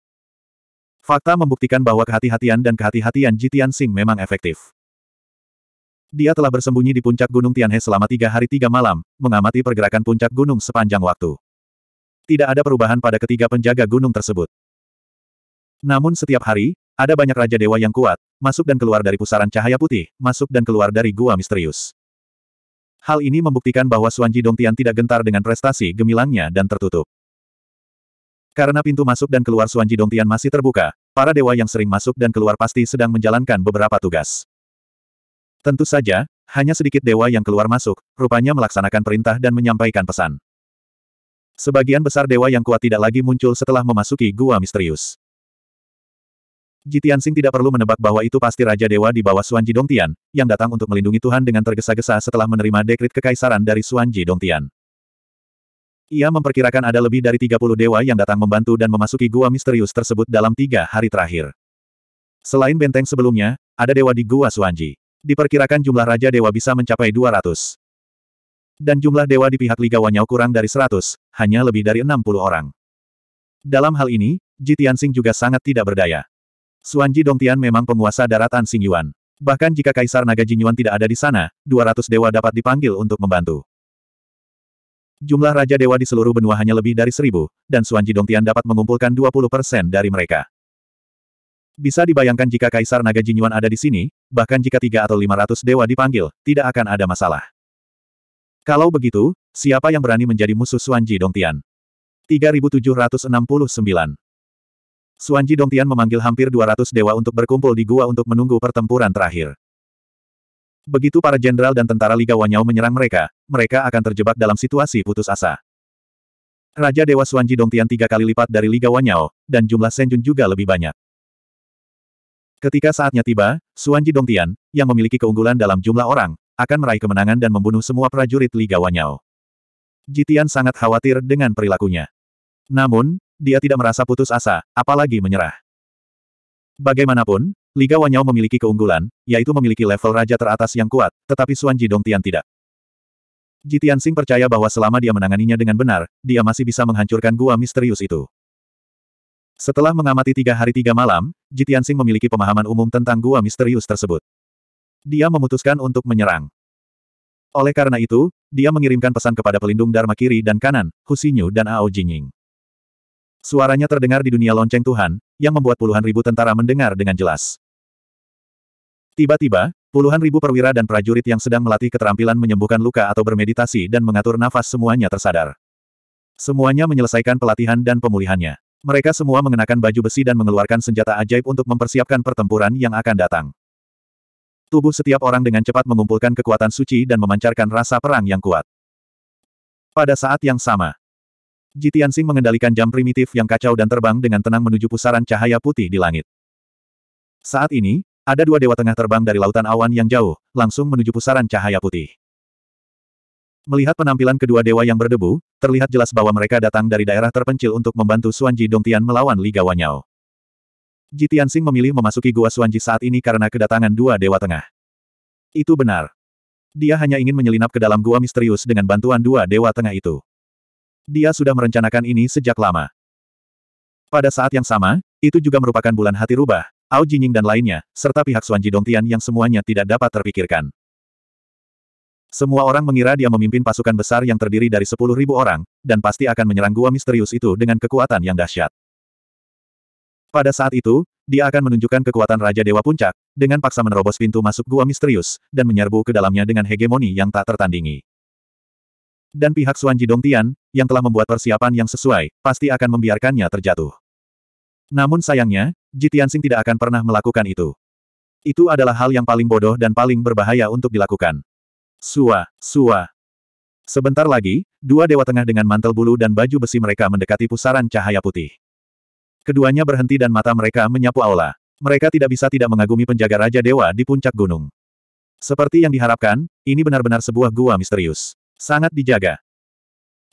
Speaker 1: Fakta membuktikan bahwa kehati-hatian dan kehati-hatian Jitian Sing memang efektif. Dia telah bersembunyi di puncak Gunung Tianhe selama tiga hari tiga malam, mengamati pergerakan puncak gunung sepanjang waktu. Tidak ada perubahan pada ketiga penjaga gunung tersebut. Namun setiap hari, ada banyak Raja Dewa yang kuat, masuk dan keluar dari pusaran cahaya putih, masuk dan keluar dari gua misterius. Hal ini membuktikan bahwa Suan Ji Dongtian tidak gentar dengan prestasi gemilangnya dan tertutup. Karena pintu masuk dan keluar Suan Ji Dongtian masih terbuka, para dewa yang sering masuk dan keluar pasti sedang menjalankan beberapa tugas. Tentu saja, hanya sedikit dewa yang keluar masuk, rupanya melaksanakan perintah dan menyampaikan pesan. Sebagian besar dewa yang kuat tidak lagi muncul setelah memasuki gua misterius. Jitian Sing tidak perlu menebak bahwa itu pasti Raja Dewa di bawah Suanji Dongtian, yang datang untuk melindungi Tuhan dengan tergesa-gesa setelah menerima dekrit kekaisaran dari Suanji Dongtian. Ia memperkirakan ada lebih dari 30 dewa yang datang membantu dan memasuki gua misterius tersebut dalam tiga hari terakhir. Selain benteng sebelumnya, ada dewa di gua Suanji. Diperkirakan jumlah Raja Dewa bisa mencapai 200. Dan jumlah dewa di pihak Liga Wanyao kurang dari 100, hanya lebih dari 60 orang. Dalam hal ini, Jitian Sing juga sangat tidak berdaya. Suanji Dongtian memang penguasa daratan Xingyuan. Bahkan jika Kaisar Naga Jinyuan tidak ada di sana, 200 dewa dapat dipanggil untuk membantu. Jumlah Raja Dewa di seluruh benua hanya lebih dari seribu, dan Suanji Dongtian dapat mengumpulkan 20% dari mereka. Bisa dibayangkan jika Kaisar Naga Jinyuan ada di sini, bahkan jika tiga atau lima ratus dewa dipanggil, tidak akan ada masalah. Kalau begitu, siapa yang berani menjadi musuh Suanji Dongtian? 3769 Suanji Dongtian memanggil hampir 200 dewa untuk berkumpul di gua untuk menunggu pertempuran terakhir. Begitu para jenderal dan tentara Liga Wanyao menyerang mereka, mereka akan terjebak dalam situasi putus asa. Raja Dewa Suanji Dongtian tiga kali lipat dari Liga Wanyao, dan jumlah Senjun juga lebih banyak. Ketika saatnya tiba, Suanji Dongtian, yang memiliki keunggulan dalam jumlah orang, akan meraih kemenangan dan membunuh semua prajurit Liga Wanyao. Jitian sangat khawatir dengan perilakunya. Namun, dia tidak merasa putus asa, apalagi menyerah. Bagaimanapun, Liga Wanyao memiliki keunggulan, yaitu memiliki level raja teratas yang kuat, tetapi Suan Jidong Tian tidak. Jitian Sing percaya bahwa selama dia menanganinya dengan benar, dia masih bisa menghancurkan gua misterius itu. Setelah mengamati tiga hari tiga malam, Jitian Sing memiliki pemahaman umum tentang gua misterius tersebut. Dia memutuskan untuk menyerang. Oleh karena itu, dia mengirimkan pesan kepada pelindung Dharma kiri dan kanan, Husinyu dan Ao Jingying. Suaranya terdengar di dunia lonceng Tuhan, yang membuat puluhan ribu tentara mendengar dengan jelas. Tiba-tiba, puluhan ribu perwira dan prajurit yang sedang melatih keterampilan menyembuhkan luka atau bermeditasi dan mengatur nafas semuanya tersadar. Semuanya menyelesaikan pelatihan dan pemulihannya. Mereka semua mengenakan baju besi dan mengeluarkan senjata ajaib untuk mempersiapkan pertempuran yang akan datang. Tubuh setiap orang dengan cepat mengumpulkan kekuatan suci dan memancarkan rasa perang yang kuat. Pada saat yang sama, Jitiansing mengendalikan jam primitif yang kacau dan terbang dengan tenang menuju pusaran cahaya putih di langit. Saat ini, ada dua dewa tengah terbang dari lautan awan yang jauh, langsung menuju pusaran cahaya putih. Melihat penampilan kedua dewa yang berdebu, terlihat jelas bahwa mereka datang dari daerah terpencil untuk membantu Suanji Dongtian melawan Li Wanyao. Ji memilih memasuki gua Suanji saat ini karena kedatangan dua dewa tengah. Itu benar. Dia hanya ingin menyelinap ke dalam gua misterius dengan bantuan dua dewa tengah itu. Dia sudah merencanakan ini sejak lama. Pada saat yang sama, itu juga merupakan bulan hati rubah, Ao Jinying dan lainnya, serta pihak Suan Jidongtian yang semuanya tidak dapat terpikirkan. Semua orang mengira dia memimpin pasukan besar yang terdiri dari 10.000 orang, dan pasti akan menyerang gua misterius itu dengan kekuatan yang dahsyat. Pada saat itu, dia akan menunjukkan kekuatan Raja Dewa Puncak, dengan paksa menerobos pintu masuk gua misterius, dan menyerbu ke dalamnya dengan hegemoni yang tak tertandingi. Dan pihak Suan Jidongtian, yang telah membuat persiapan yang sesuai, pasti akan membiarkannya terjatuh. Namun sayangnya, Jitiansing tidak akan pernah melakukan itu. Itu adalah hal yang paling bodoh dan paling berbahaya untuk dilakukan. Sua, sua. Sebentar lagi, dua dewa tengah dengan mantel bulu dan baju besi mereka mendekati pusaran cahaya putih. Keduanya berhenti dan mata mereka menyapu aula. Mereka tidak bisa tidak mengagumi penjaga Raja Dewa di puncak gunung. Seperti yang diharapkan, ini benar-benar sebuah gua misterius. Sangat dijaga.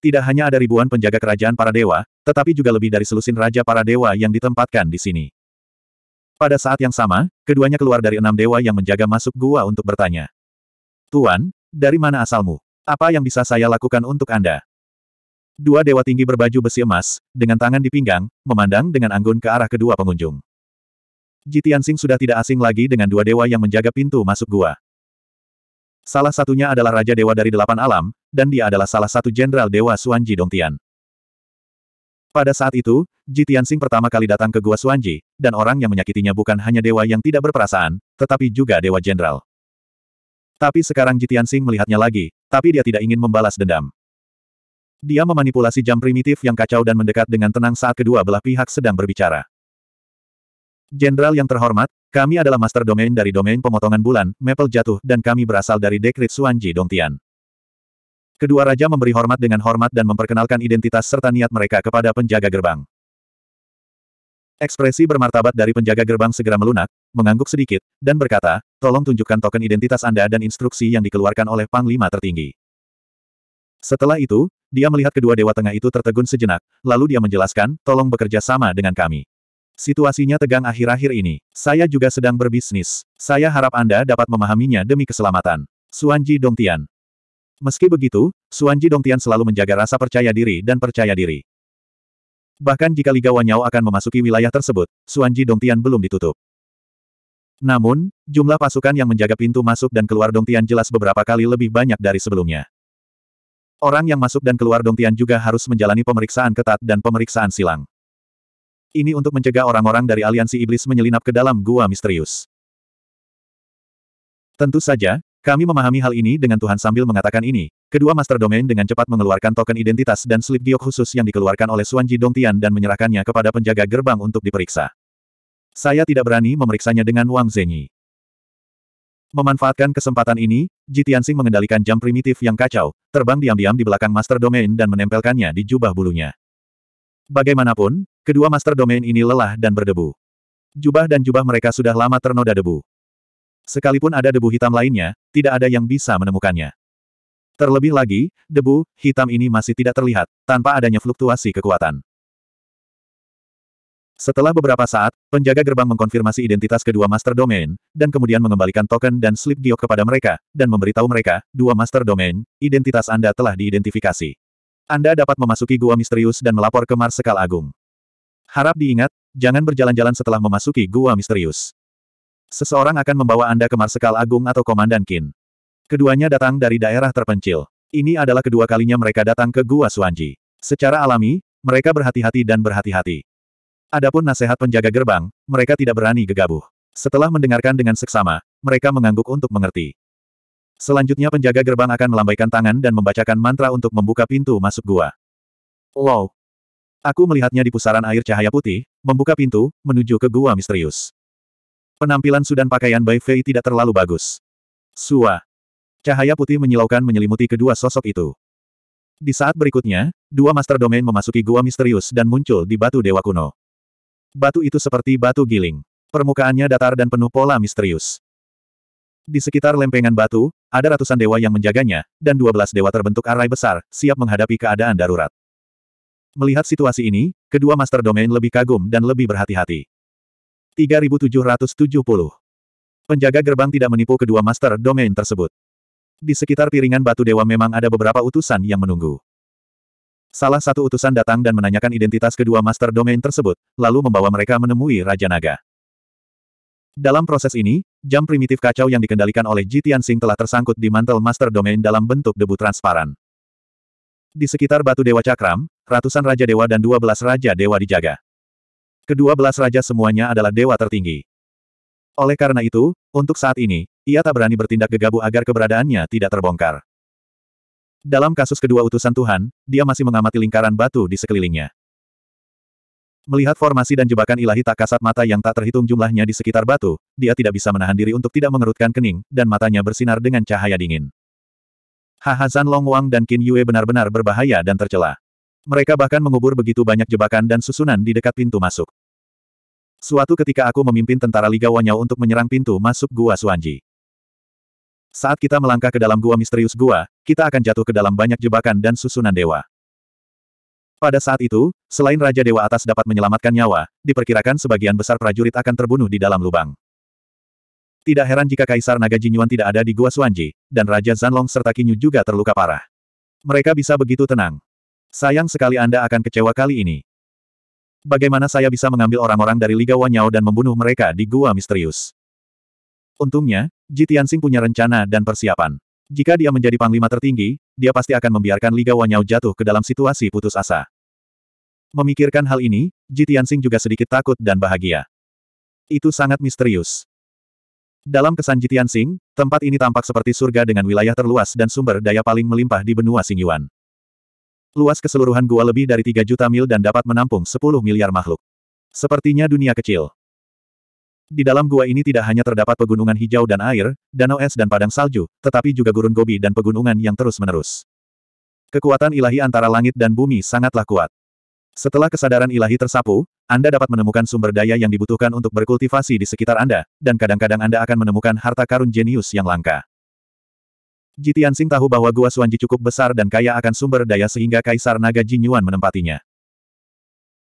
Speaker 1: Tidak hanya ada ribuan penjaga kerajaan para dewa, tetapi juga lebih dari selusin raja para dewa yang ditempatkan di sini. Pada saat yang sama, keduanya keluar dari enam dewa yang menjaga masuk gua untuk bertanya. Tuan, dari mana asalmu? Apa yang bisa saya lakukan untuk Anda? Dua dewa tinggi berbaju besi emas, dengan tangan di pinggang, memandang dengan anggun ke arah kedua pengunjung. Jitian Jitiansing sudah tidak asing lagi dengan dua dewa yang menjaga pintu masuk gua. Salah satunya adalah Raja Dewa dari Delapan Alam, dan dia adalah salah satu Jenderal Dewa Suanji Dongtian. Pada saat itu, Ji pertama kali datang ke Gua Suanji, dan orang yang menyakitinya bukan hanya dewa yang tidak berperasaan, tetapi juga dewa jenderal. Tapi sekarang Ji melihatnya lagi, tapi dia tidak ingin membalas dendam. Dia memanipulasi jam primitif yang kacau dan mendekat dengan tenang saat kedua belah pihak sedang berbicara. Jenderal yang terhormat, kami adalah master domain dari domain pemotongan bulan, Maple Jatuh, dan kami berasal dari dekrit Suanji Dongtian. Kedua raja memberi hormat dengan hormat dan memperkenalkan identitas serta niat mereka kepada penjaga gerbang. Ekspresi bermartabat dari penjaga gerbang segera melunak, mengangguk sedikit, dan berkata, tolong tunjukkan token identitas Anda dan instruksi yang dikeluarkan oleh Panglima tertinggi. Setelah itu, dia melihat kedua dewa tengah itu tertegun sejenak, lalu dia menjelaskan, tolong bekerja sama dengan kami. Situasinya tegang akhir-akhir ini. Saya juga sedang berbisnis. Saya harap Anda dapat memahaminya demi keselamatan. Suanji Dongtian. Meski begitu, Suanji Dongtian selalu menjaga rasa percaya diri dan percaya diri. Bahkan jika Liga Wanyao akan memasuki wilayah tersebut, Suanji Dongtian belum ditutup. Namun, jumlah pasukan yang menjaga pintu masuk dan keluar Dongtian jelas beberapa kali lebih banyak dari sebelumnya. Orang yang masuk dan keluar Dongtian juga harus menjalani pemeriksaan ketat dan pemeriksaan silang. Ini untuk mencegah orang-orang dari aliansi iblis menyelinap ke dalam gua misterius. Tentu saja, kami memahami hal ini dengan Tuhan sambil mengatakan ini. Kedua Master Domain dengan cepat mengeluarkan token identitas dan slip giok khusus yang dikeluarkan oleh Suan Ji Dongtian dan menyerahkannya kepada penjaga gerbang untuk diperiksa. Saya tidak berani memeriksanya dengan Wang Zhenyi. Memanfaatkan kesempatan ini, Ji Tianxing mengendalikan jam primitif yang kacau, terbang diam-diam di belakang Master Domain dan menempelkannya di jubah bulunya. Bagaimanapun, Kedua master domain ini lelah dan berdebu. Jubah dan jubah mereka sudah lama ternoda debu. Sekalipun ada debu hitam lainnya, tidak ada yang bisa menemukannya. Terlebih lagi, debu hitam ini masih tidak terlihat, tanpa adanya fluktuasi kekuatan. Setelah beberapa saat, penjaga gerbang mengkonfirmasi identitas kedua master domain, dan kemudian mengembalikan token dan slip giok kepada mereka, dan memberitahu mereka, dua master domain, identitas Anda telah diidentifikasi. Anda dapat memasuki gua misterius dan melapor ke Marsekal Agung. Harap diingat, jangan berjalan-jalan setelah memasuki gua misterius. Seseorang akan membawa Anda ke Marsekal Agung atau Komandan Kin. Keduanya datang dari daerah terpencil. Ini adalah kedua kalinya mereka datang ke Gua Suanji. Secara alami, mereka berhati-hati dan berhati-hati. Adapun nasihat penjaga gerbang, mereka tidak berani gegabah. Setelah mendengarkan dengan seksama, mereka mengangguk untuk mengerti. Selanjutnya penjaga gerbang akan melambaikan tangan dan membacakan mantra untuk membuka pintu masuk gua. Wow, Aku melihatnya di pusaran air cahaya putih, membuka pintu, menuju ke gua misterius. Penampilan sudan pakaian Bai Fei tidak terlalu bagus. Sua. Cahaya putih menyilaukan menyelimuti kedua sosok itu. Di saat berikutnya, dua master domain memasuki gua misterius dan muncul di batu dewa kuno. Batu itu seperti batu giling. Permukaannya datar dan penuh pola misterius. Di sekitar lempengan batu, ada ratusan dewa yang menjaganya, dan dua belas dewa terbentuk arai besar, siap menghadapi keadaan darurat. Melihat situasi ini, kedua master domain lebih kagum dan lebih berhati-hati. 3770. Penjaga gerbang tidak menipu kedua master domain tersebut. Di sekitar piringan batu dewa memang ada beberapa utusan yang menunggu. Salah satu utusan datang dan menanyakan identitas kedua master domain tersebut, lalu membawa mereka menemui Raja Naga. Dalam proses ini, jam primitif kacau yang dikendalikan oleh Jitian Sing telah tersangkut di mantel master domain dalam bentuk debu transparan. Di sekitar batu Dewa Cakram, ratusan Raja Dewa dan dua belas Raja Dewa dijaga. Kedua belas Raja semuanya adalah Dewa tertinggi. Oleh karena itu, untuk saat ini, ia tak berani bertindak gegabah agar keberadaannya tidak terbongkar. Dalam kasus kedua utusan Tuhan, dia masih mengamati lingkaran batu di sekelilingnya. Melihat formasi dan jebakan ilahi tak kasat mata yang tak terhitung jumlahnya di sekitar batu, dia tidak bisa menahan diri untuk tidak mengerutkan kening, dan matanya bersinar dengan cahaya dingin. Hahazan Long Wang dan Qin Yue benar-benar berbahaya dan tercela. Mereka bahkan mengubur begitu banyak jebakan dan susunan di dekat pintu masuk. Suatu ketika aku memimpin tentara Liga Wanyao untuk menyerang pintu masuk Gua Suanji. Saat kita melangkah ke dalam gua misterius gua, kita akan jatuh ke dalam banyak jebakan dan susunan dewa. Pada saat itu, selain Raja Dewa Atas dapat menyelamatkan nyawa, diperkirakan sebagian besar prajurit akan terbunuh di dalam lubang. Tidak heran jika Kaisar Naga Jinyuan tidak ada di Gua Suanji, dan Raja Zanlong serta Kinyu juga terluka parah. Mereka bisa begitu tenang. Sayang sekali Anda akan kecewa kali ini. Bagaimana saya bisa mengambil orang-orang dari Liga Wanyao dan membunuh mereka di Gua Misterius? Untungnya, Ji punya rencana dan persiapan. Jika dia menjadi panglima tertinggi, dia pasti akan membiarkan Liga Wanyao jatuh ke dalam situasi putus asa. Memikirkan hal ini, Ji juga sedikit takut dan bahagia. Itu sangat misterius. Dalam kesan Jitian Sing, tempat ini tampak seperti surga dengan wilayah terluas dan sumber daya paling melimpah di benua Singyuan. Luas keseluruhan gua lebih dari 3 juta mil dan dapat menampung 10 miliar makhluk. Sepertinya dunia kecil. Di dalam gua ini tidak hanya terdapat pegunungan hijau dan air, danau es dan padang salju, tetapi juga gurun gobi dan pegunungan yang terus-menerus. Kekuatan ilahi antara langit dan bumi sangatlah kuat. Setelah kesadaran ilahi tersapu, Anda dapat menemukan sumber daya yang dibutuhkan untuk berkultivasi di sekitar Anda, dan kadang-kadang Anda akan menemukan harta karun jenius yang langka. Sing tahu bahwa Gua Suanji cukup besar dan kaya akan sumber daya sehingga Kaisar Naga Jinyuan menempatinya.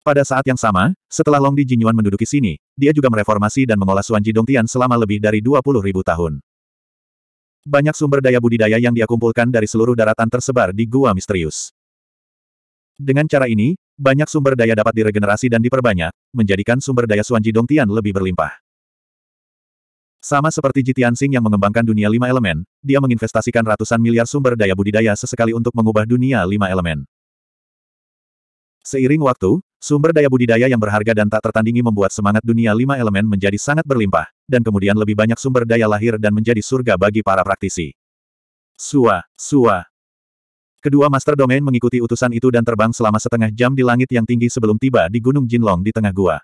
Speaker 1: Pada saat yang sama, setelah Long Di Jinyuan menduduki sini, dia juga mereformasi dan mengolah Suanji Dongtian selama lebih dari 20 ribu tahun. Banyak sumber daya budidaya yang dia kumpulkan dari seluruh daratan tersebar di gua misterius. Dengan cara ini, banyak sumber daya dapat diregenerasi dan diperbanyak, menjadikan sumber daya Suanji Dongtian lebih berlimpah. Sama seperti Jitian Sing yang mengembangkan dunia lima elemen, dia menginvestasikan ratusan miliar sumber daya budidaya sesekali untuk mengubah dunia lima elemen. Seiring waktu, sumber daya budidaya yang berharga dan tak tertandingi membuat semangat dunia lima elemen menjadi sangat berlimpah, dan kemudian lebih banyak sumber daya lahir dan menjadi surga bagi para praktisi. Sua, sua, Kedua Master Domain mengikuti utusan itu dan terbang selama setengah jam di langit yang tinggi sebelum tiba di Gunung Jinlong di tengah gua.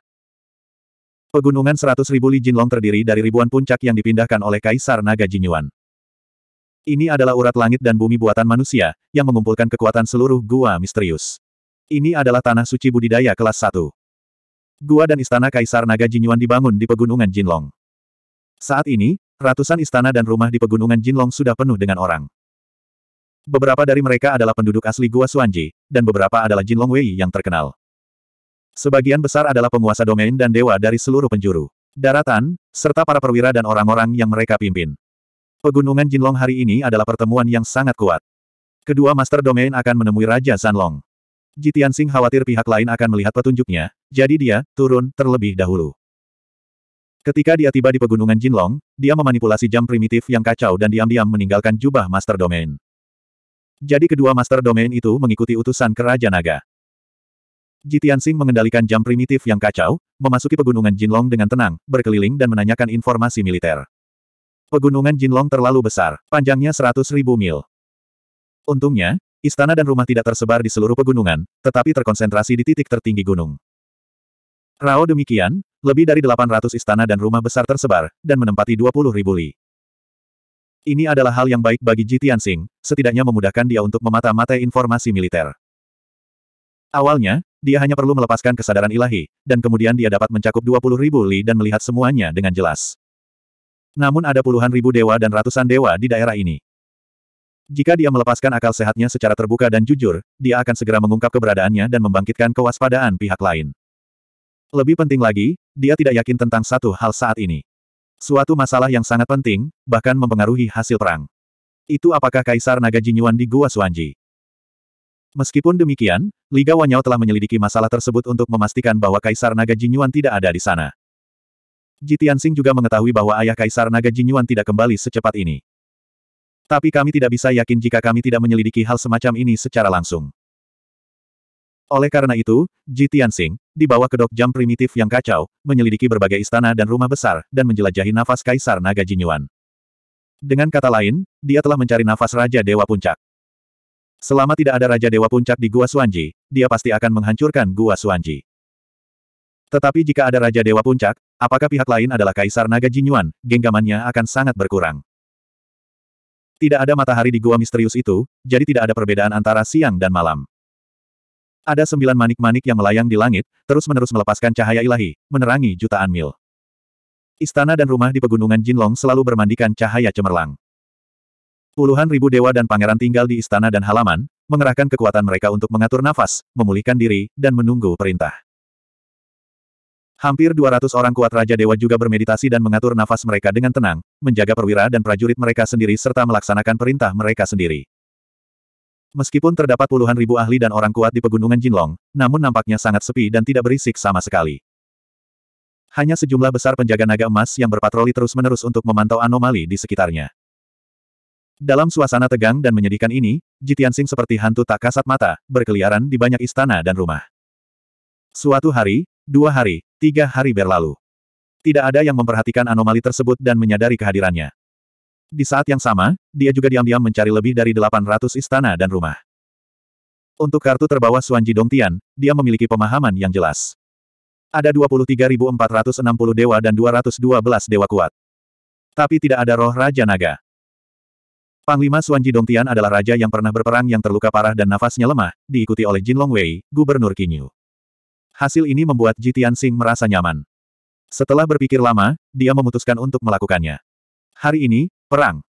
Speaker 1: Pegunungan seratus ribu Li Jinlong terdiri dari ribuan puncak yang dipindahkan oleh Kaisar Naga Jinyuan. Ini adalah urat langit dan bumi buatan manusia, yang mengumpulkan kekuatan seluruh gua misterius. Ini adalah tanah suci budidaya kelas 1. Gua dan istana Kaisar Naga Jinyuan dibangun di pegunungan Jinlong. Saat ini, ratusan istana dan rumah di pegunungan Jinlong sudah penuh dengan orang. Beberapa dari mereka adalah penduduk asli Gua Suanji, dan beberapa adalah Jin Longwei yang terkenal. Sebagian besar adalah penguasa domain dan dewa dari seluruh penjuru. Daratan, serta para perwira dan orang-orang yang mereka pimpin. Pegunungan Jinlong hari ini adalah pertemuan yang sangat kuat. Kedua master domain akan menemui Raja Sanlong. Jitian Tianxing khawatir pihak lain akan melihat petunjuknya, jadi dia turun terlebih dahulu. Ketika dia tiba di pegunungan Jinlong, dia memanipulasi jam primitif yang kacau dan diam-diam meninggalkan jubah master domain. Jadi kedua master domain itu mengikuti utusan kerajaan naga. Jitian Sing mengendalikan jam primitif yang kacau, memasuki pegunungan Jinlong dengan tenang, berkeliling dan menanyakan informasi militer. Pegunungan Jinlong terlalu besar, panjangnya 100 ribu mil. Untungnya, istana dan rumah tidak tersebar di seluruh pegunungan, tetapi terkonsentrasi di titik tertinggi gunung. Rao demikian, lebih dari 800 istana dan rumah besar tersebar, dan menempati 20 ribu li. Ini adalah hal yang baik bagi Ji Tianxing, setidaknya memudahkan dia untuk memata-matai informasi militer. Awalnya, dia hanya perlu melepaskan kesadaran ilahi, dan kemudian dia dapat mencakup 20 ribu li dan melihat semuanya dengan jelas. Namun ada puluhan ribu dewa dan ratusan dewa di daerah ini. Jika dia melepaskan akal sehatnya secara terbuka dan jujur, dia akan segera mengungkap keberadaannya dan membangkitkan kewaspadaan pihak lain. Lebih penting lagi, dia tidak yakin tentang satu hal saat ini. Suatu masalah yang sangat penting, bahkan mempengaruhi hasil perang. Itu apakah Kaisar Naga Jinyuan di Gua Suanji? Meskipun demikian, Liga Wanyao telah menyelidiki masalah tersebut untuk memastikan bahwa Kaisar Naga Jinyuan tidak ada di sana. Jitian Sing juga mengetahui bahwa ayah Kaisar Naga Jinyuan tidak kembali secepat ini. Tapi kami tidak bisa yakin jika kami tidak menyelidiki hal semacam ini secara langsung. Oleh karena itu, Ji Tianxing, dibawa bawah kedok jam primitif yang kacau, menyelidiki berbagai istana dan rumah besar, dan menjelajahi nafas Kaisar Naga Jinyuan. Dengan kata lain, dia telah mencari nafas Raja Dewa Puncak. Selama tidak ada Raja Dewa Puncak di Gua Suanji, dia pasti akan menghancurkan Gua Suanji. Tetapi jika ada Raja Dewa Puncak, apakah pihak lain adalah Kaisar Naga Jinyuan, genggamannya akan sangat berkurang. Tidak ada matahari di gua misterius itu, jadi tidak ada perbedaan antara siang dan malam. Ada sembilan manik-manik yang melayang di langit, terus-menerus melepaskan cahaya ilahi, menerangi jutaan mil. Istana dan rumah di pegunungan Jinlong selalu bermandikan cahaya cemerlang. Puluhan ribu dewa dan pangeran tinggal di istana dan halaman, mengerahkan kekuatan mereka untuk mengatur nafas, memulihkan diri, dan menunggu perintah. Hampir 200 orang kuat Raja Dewa juga bermeditasi dan mengatur nafas mereka dengan tenang, menjaga perwira dan prajurit mereka sendiri serta melaksanakan perintah mereka sendiri. Meskipun terdapat puluhan ribu ahli dan orang kuat di pegunungan Jinlong, namun nampaknya sangat sepi dan tidak berisik sama sekali. Hanya sejumlah besar penjaga naga emas yang berpatroli terus-menerus untuk memantau anomali di sekitarnya. Dalam suasana tegang dan menyedihkan ini, Jitiansing seperti hantu tak kasat mata, berkeliaran di banyak istana dan rumah. Suatu hari, dua hari, tiga hari berlalu. Tidak ada yang memperhatikan anomali tersebut dan menyadari kehadirannya. Di saat yang sama, dia juga diam-diam mencari lebih dari 800 istana dan rumah. Untuk kartu terbawah Suanji Dongtian, dia memiliki pemahaman yang jelas. Ada 23.460 dewa dan 212 dewa kuat. Tapi tidak ada roh Raja Naga. Panglima Suanji Dongtian adalah raja yang pernah berperang yang terluka parah dan nafasnya lemah, diikuti oleh Jin Long Wei, Gubernur Qinyu. Hasil ini membuat Jitian Sing merasa nyaman. Setelah berpikir lama, dia memutuskan untuk melakukannya. Hari ini, Perang